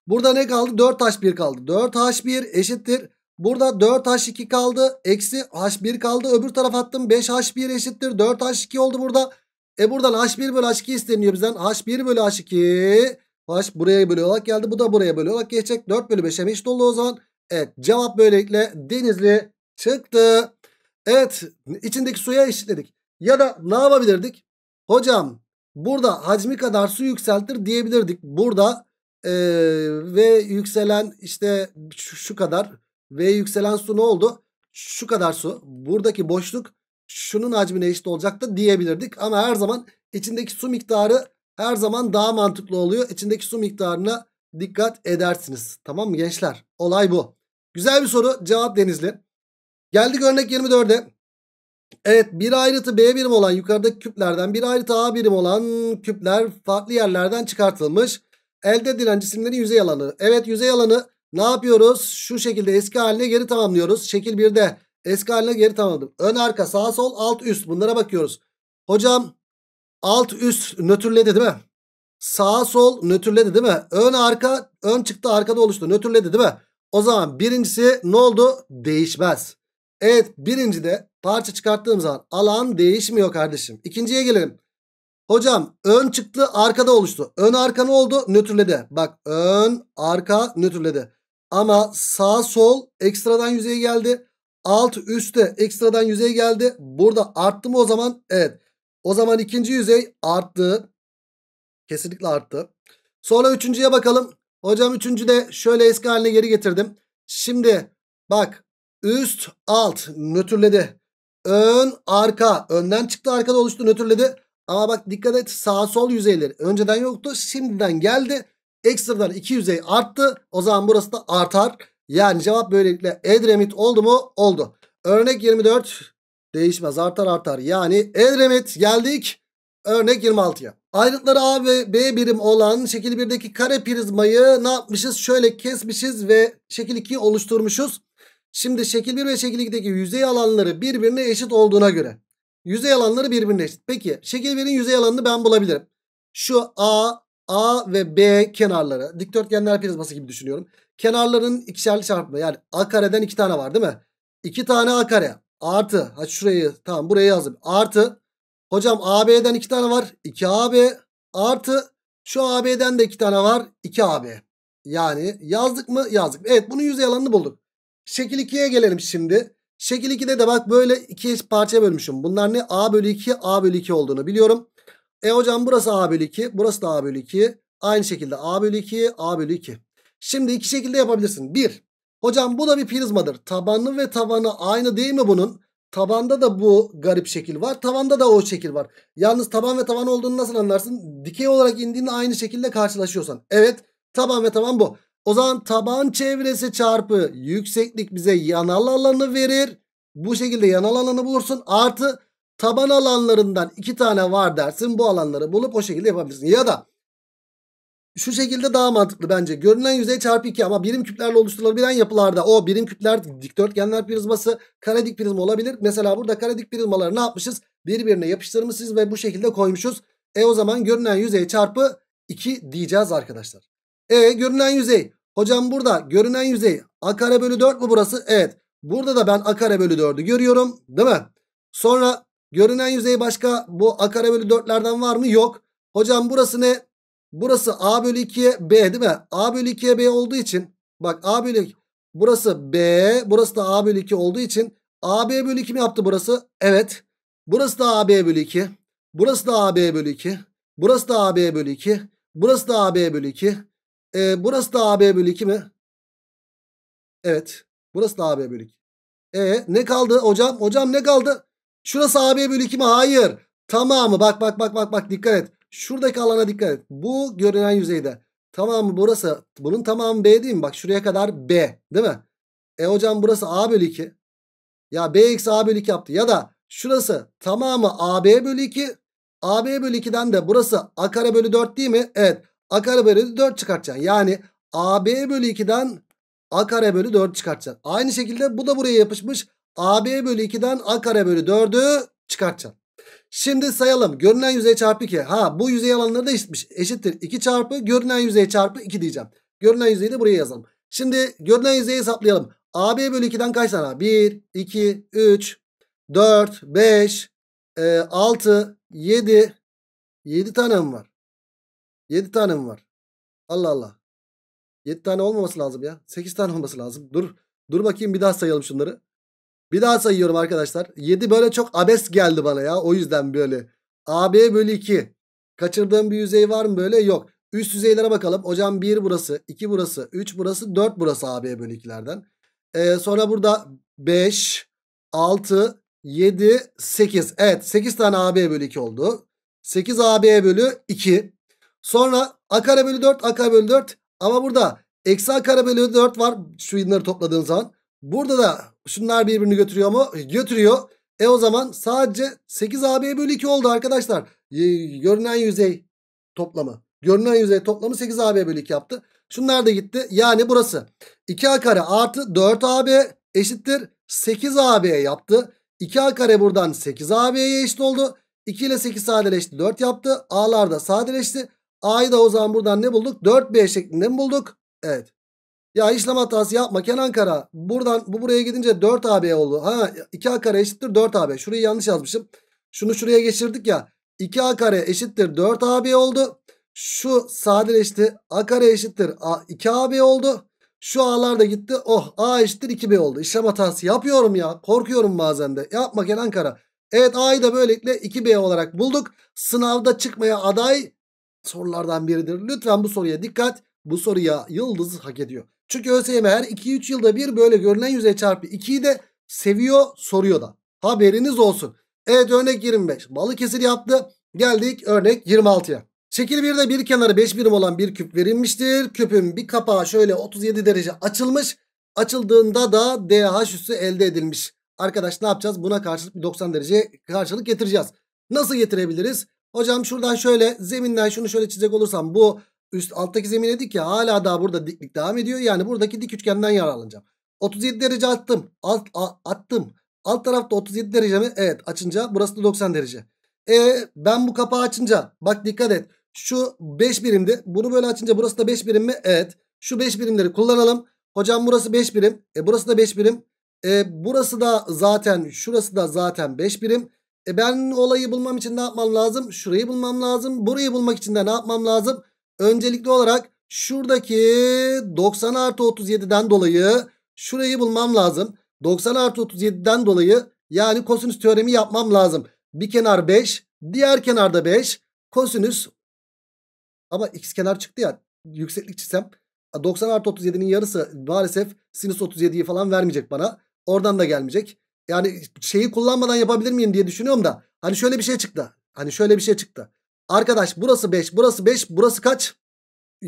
Burada ne kaldı? 4h1 kaldı. 4h1 eşittir. Burada 4h2 kaldı. Eksi h1 kaldı. Öbür taraf attım. 5h1 eşittir. 4h2 oldu burada. E buradan h1 bölü h2 isteniyor bizden. h1 bölü h2 H buraya bölü olarak geldi. Bu da buraya bölü olarak geçecek. 4 bölü 5'e eşit oldu o zaman. Evet cevap böylelikle denizli çıktı. Evet içindeki suya eşitledik. Ya da ne yapabilirdik? Hocam burada hacmi kadar su yükseltir diyebilirdik. Burada ee, ve yükselen işte şu, şu kadar V yükselen su ne oldu? Şu kadar su. Buradaki boşluk şunun hacmine eşit olacaktı diyebilirdik. Ama her zaman içindeki su miktarı her zaman daha mantıklı oluyor. İçindeki su miktarına dikkat edersiniz. Tamam mı gençler? Olay bu. Güzel bir soru. Cevap Denizli. Geldik örnek 24'e. Evet bir ayrıtı B birim olan yukarıdaki küplerden bir ayrıtı A birim olan küpler farklı yerlerden çıkartılmış. Elde edilen cisimlerin yüzey alanı. Evet yüzey alanı ne yapıyoruz? Şu şekilde eski haline geri tamamlıyoruz. Şekil 1'de eski haline geri tamamladım. Ön arka sağ sol alt üst bunlara bakıyoruz. Hocam Alt üst nötrledi değil mi? Sağ sol nötrledi değil mi? Ön arka ön çıktı arkada oluştu nötrledi değil mi? O zaman birincisi ne oldu? Değişmez. Evet birincide parça çıkarttığım zaman alan değişmiyor kardeşim. İkinciye gelelim. Hocam ön çıktı arkada oluştu. Ön arka ne oldu? Nötrledi. Bak ön arka nötrledi. Ama sağ sol ekstradan yüzeye geldi. Alt üstte ekstradan yüzeye geldi. Burada arttı mı o zaman? Evet. O zaman ikinci yüzey arttı. Kesinlikle arttı. Sonra üçüncüye bakalım. Hocam üçüncü de şöyle eski haline geri getirdim. Şimdi bak üst alt nötrledi. Ön arka önden çıktı arkada oluştu nötrledi. Ama bak dikkat et sağ sol yüzeyleri önceden yoktu şimdiden geldi. Ekstradan iki yüzey arttı. O zaman burası da artar. Yani cevap böylelikle Edremit oldu mu? Oldu. Örnek 24 Değişmez artar artar. Yani Edremit geldik. Örnek 26'ya. Ayrıtları A ve B birim olan şekil 1'deki kare prizmayı ne yapmışız? Şöyle kesmişiz ve şekil 2'yi oluşturmuşuz. Şimdi şekil 1 ve şekil 2'deki yüzey alanları birbirine eşit olduğuna göre. Yüzey alanları birbirine eşit. Peki şekil 1'in yüzey alanını ben bulabilirim. Şu A, A ve B kenarları. Dikdörtgenler prizması gibi düşünüyorum. Kenarların ikişerli çarpımı. Yani A kareden iki tane var değil mi? İki tane A kare. Artı. Ha şurayı tamam buraya yazdım. Artı. Hocam AB'den 2 tane var. 2AB artı şu AB'den de 2 tane var. 2AB. Yani yazdık mı? Yazdık. Evet bunun yüzey alanını bulduk. Şekil 2'ye gelelim şimdi. Şekil 2'de de bak böyle iki parçaya bölmüşüm. Bunlar ne? A bölü 2, A bölü 2 olduğunu biliyorum. E hocam burası A bölü 2, burası da A bölü 2. Aynı şekilde A bölü 2, A bölü 2. Şimdi iki şekilde yapabilirsin. Bir, Hocam bu da bir prizmadır. Tabanı ve tavanı aynı değil mi bunun? Tabanda da bu garip şekil var. Tavanda da o şekil var. Yalnız taban ve tavan olduğunu nasıl anlarsın? Dikey olarak indiğinde aynı şekilde karşılaşıyorsan. Evet taban ve tavan bu. O zaman taban çevresi çarpı yükseklik bize yanal alanı verir. Bu şekilde yanal alanı bulursun. Artı taban alanlarından iki tane var dersin. Bu alanları bulup o şekilde yapabilirsin. Ya da şu şekilde daha mantıklı bence. Görünen yüzey çarpı 2 ama birim küplerle oluşturulabilen yapılarda o birim küpler dikdörtgenler prizması kare dik prizma olabilir. Mesela burada kare dik prizmaları ne yapmışız? Birbirine yapıştırmışız ve bu şekilde koymuşuz. E o zaman görünen yüzey çarpı 2 diyeceğiz arkadaşlar. E görünen yüzey. Hocam burada görünen yüzey a kare bölü 4 mu burası? Evet. Burada da ben a kare bölü 4'ü görüyorum. Değil mi? Sonra görünen yüzey başka bu a kare bölü 4'lerden var mı? Yok. Hocam burası ne? Burası A bölü 2'ye B değil mi? A bölü 2'ye B olduğu için bak A bölü burası B burası da A bölü 2 olduğu için AB bölü 2 mi yaptı burası? Evet. Burası da AB bölü 2. Burası da AB bölü 2. Burası da AB bölü 2. Burası da AB bölü 2. Ee, burası da AB bölü 2 mi? Evet. Burası da AB bölü 2. E ne kaldı hocam? Hocam ne kaldı? Şurası AB bölü 2 mi? Hayır. Tamamı bak bak bak bak bak dikkat et. Şuradaki alana dikkat et. Bu görünen yüzeyde. Tamamı burası. Bunun tamamı B değil mi? Bak şuraya kadar B değil mi? E hocam burası A bölü 2. Ya B eksi A bölü 2 yaptı. Ya da şurası tamamı AB bölü 2. AB bölü 2'den de burası A kare bölü 4 değil mi? Evet. A kare bölü 4 çıkartacaksın. Yani AB bölü 2'den A kare bölü 4 çıkartacaksın. Aynı şekilde bu da buraya yapışmış. AB bölü 2'den A kare bölü 4'ü çıkartacaksın. Şimdi sayalım. Görünen yüzey çarpı 2. Ha bu yüzey alanları da eşitmiş. Eşittir. 2 çarpı görünen yüzey çarpı 2 diyeceğim. Görünen yüzeyi de buraya yazalım. Şimdi görünen yüzeyi hesaplayalım. AB bölü 2'den kaç tane? 1, 2, 3, 4, 5, 6, 7. 7 tane mi var? 7 tane mi var? Allah Allah. 7 tane olmaması lazım ya. 8 tane olması lazım. Dur dur bakayım bir daha sayalım şunları. Bir daha sayıyorum arkadaşlar. 7 böyle çok abes geldi bana ya. O yüzden böyle. AB bölü 2. Kaçırdığım bir yüzey var mı böyle? Yok. Üst yüzeylere bakalım. Hocam 1 burası, 2 burası, 3 burası, 4 burası AB bölü 2'lerden. Ee, sonra burada 5, 6, 7, 8. Evet 8 tane AB bölü 2 oldu. 8 AB bölü 2. Sonra A kare bölü 4, A kare bölü 4. Ama burada eksi A kare bölü 4 var. Şu yınları topladığın zaman. Burada da şunlar birbirini götürüyor mu? E, götürüyor. E o zaman sadece 8AB bölü 2 oldu arkadaşlar. E, görünen yüzey toplamı. Görünen yüzey toplamı 8AB bölü 2 yaptı. Şunlar da gitti. Yani burası 2A kare artı 4AB eşittir 8AB yaptı. 2A kare buradan 8AB'ye eşit oldu. 2 ile 8 sadeleşti 4 yaptı. A'lar da sadeleşti. A'yı da o zaman buradan ne bulduk? 4B şeklinde mi bulduk? Evet. Ya işlem hatası yapma Kenan Kara. Buradan bu buraya gidince 4AB oldu. Ha 2A kare eşittir 4AB. Şurayı yanlış yazmışım. Şunu şuraya geçirdik ya. 2A kare eşittir 4AB oldu. Şu sadeleşti. A kare eşittir 2AB oldu. Şu A'lar da gitti. Oh A eşittir 2B oldu. İşlem hatası yapıyorum ya. Korkuyorum bazen de. Yapma Kenan Kara. Evet A'yı da böylelikle 2B olarak bulduk. Sınavda çıkmaya aday sorulardan biridir. Lütfen bu soruya dikkat. Bu soruya yıldız hak ediyor. Çünkü ÖSYM her 2-3 yılda bir böyle görünen yüze çarpı 2'yi de seviyor soruyor da. Haberiniz olsun. Evet örnek 25. Balıkesir yaptı. Geldik örnek 26'ya. Şekil 1'de bir kenarı 5 birim olan bir küp verilmiştir. Küpün bir kapağı şöyle 37 derece açılmış. Açıldığında da DH üssü elde edilmiş. Arkadaş ne yapacağız? Buna karşılık 90 derece karşılık getireceğiz. Nasıl getirebiliriz? Hocam şuradan şöyle zeminden şunu şöyle çizecek olursam bu Üst alttaki zemin dedik ya hala daha burada diklik devam ediyor. Yani buradaki dik üçgenden yararlanacağım. 37 derece attım. Alt, a, attım. Alt tarafta 37 derece mi? Evet açınca burası da 90 derece. E ben bu kapağı açınca bak dikkat et. Şu 5 birimdi. Bunu böyle açınca burası da 5 birim mi? Evet. Şu 5 birimleri kullanalım. Hocam burası 5 birim. E burası da 5 birim. E burası da zaten şurası da zaten 5 birim. E ben olayı bulmam için ne yapmam lazım? Şurayı bulmam lazım. Burayı bulmak için de ne yapmam lazım? Öncelikli olarak şuradaki 90 artı 37'den dolayı şurayı bulmam lazım. 90 artı 37'den dolayı yani kosinüs teoremi yapmam lazım. Bir kenar 5 diğer kenarda 5 kosinüs ama x kenar çıktı ya yükseklik çizsem 90 artı 37'nin yarısı maalesef sinüs 37'yi falan vermeyecek bana. Oradan da gelmeyecek. Yani şeyi kullanmadan yapabilir miyim diye düşünüyorum da. Hani şöyle bir şey çıktı. Hani şöyle bir şey çıktı. Arkadaş burası 5 burası 5 burası kaç? E,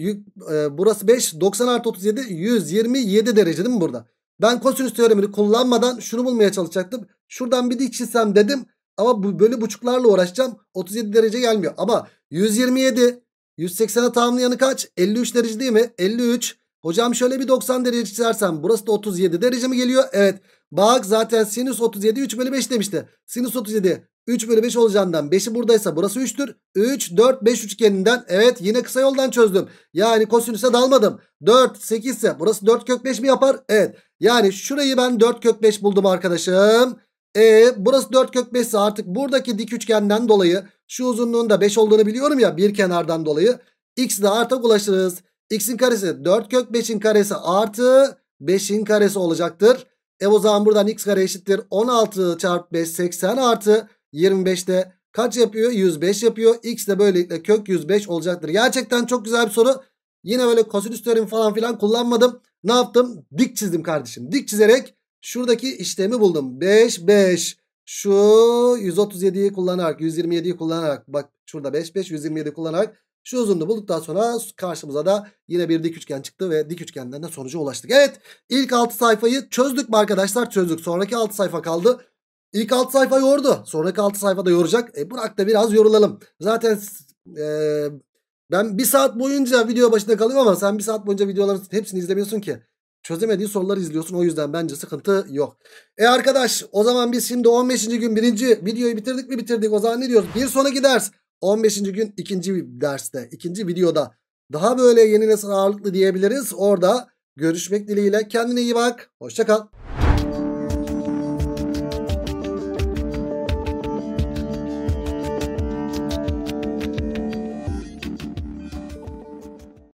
burası 5 90 artı 37 127 derece değil mi burada? Ben kosinüs teoremini kullanmadan şunu bulmaya çalışacaktım. Şuradan bir dik dedim ama bu bölü buçuklarla uğraşacağım. 37 derece gelmiyor ama 127 180'e tamamlayanı kaç? 53 derece değil mi? 53 Hocam şöyle bir 90 derece çizersem burası da 37 derece mi geliyor? Evet. Bak zaten sinüs 37 3 bölü 5 demişti. Sinüs 37 3 bölü 5 olacağından 5'i buradaysa burası 3'tür. 3, 4, 5 üçgeninden evet yine kısa yoldan çözdüm. Yani kosinüse dalmadım. 4, 8 ise burası 4 kök 5 mi yapar? Evet. Yani şurayı ben 4 kök 5 buldum arkadaşım. E burası 4 kök 5 ise artık buradaki dik üçgenden dolayı şu uzunluğun da 5 olduğunu biliyorum ya bir kenardan dolayı. X'i de artık ulaşırız x'in karesi 4 kök 5'in karesi artı 5'in karesi olacaktır. E o zaman buradan x kare eşittir 16 çarpı 5 80 artı 25'te kaç yapıyor? 105 yapıyor. X de böylelikle kök 105 olacaktır. Gerçekten çok güzel bir soru. Yine böyle kosinüs teoremi falan filan kullanmadım. Ne yaptım? Dik çizdim kardeşim. Dik çizerek şuradaki işlemi buldum. 5 5 şu 137'yi kullanarak 127'yi kullanarak bak şurada 5 5 127'yi kullanarak şu uzunluğu bulduktan sonra karşımıza da yine bir dik üçgen çıktı ve dik üçgenden de sonuca ulaştık. Evet ilk 6 sayfayı çözdük mü arkadaşlar? Çözdük. Sonraki 6 sayfa kaldı. İlk 6 sayfa yordu. Sonraki 6 sayfada yoracak. E bırak da biraz yorulalım. Zaten e, ben bir saat boyunca video başında kalıyorum ama sen bir saat boyunca videoların hepsini izlemiyorsun ki. Çözemediği soruları izliyorsun. O yüzden bence sıkıntı yok. E arkadaş o zaman biz şimdi 15. gün birinci videoyu bitirdik mi bitirdik. O zaman ne diyoruz? Bir sonraki ders 15. gün ikinci derste, ikinci videoda daha böyle yeni nesil ağırlıklı diyebiliriz. Orada görüşmek dileğiyle kendine iyi bak. Hoşçakal.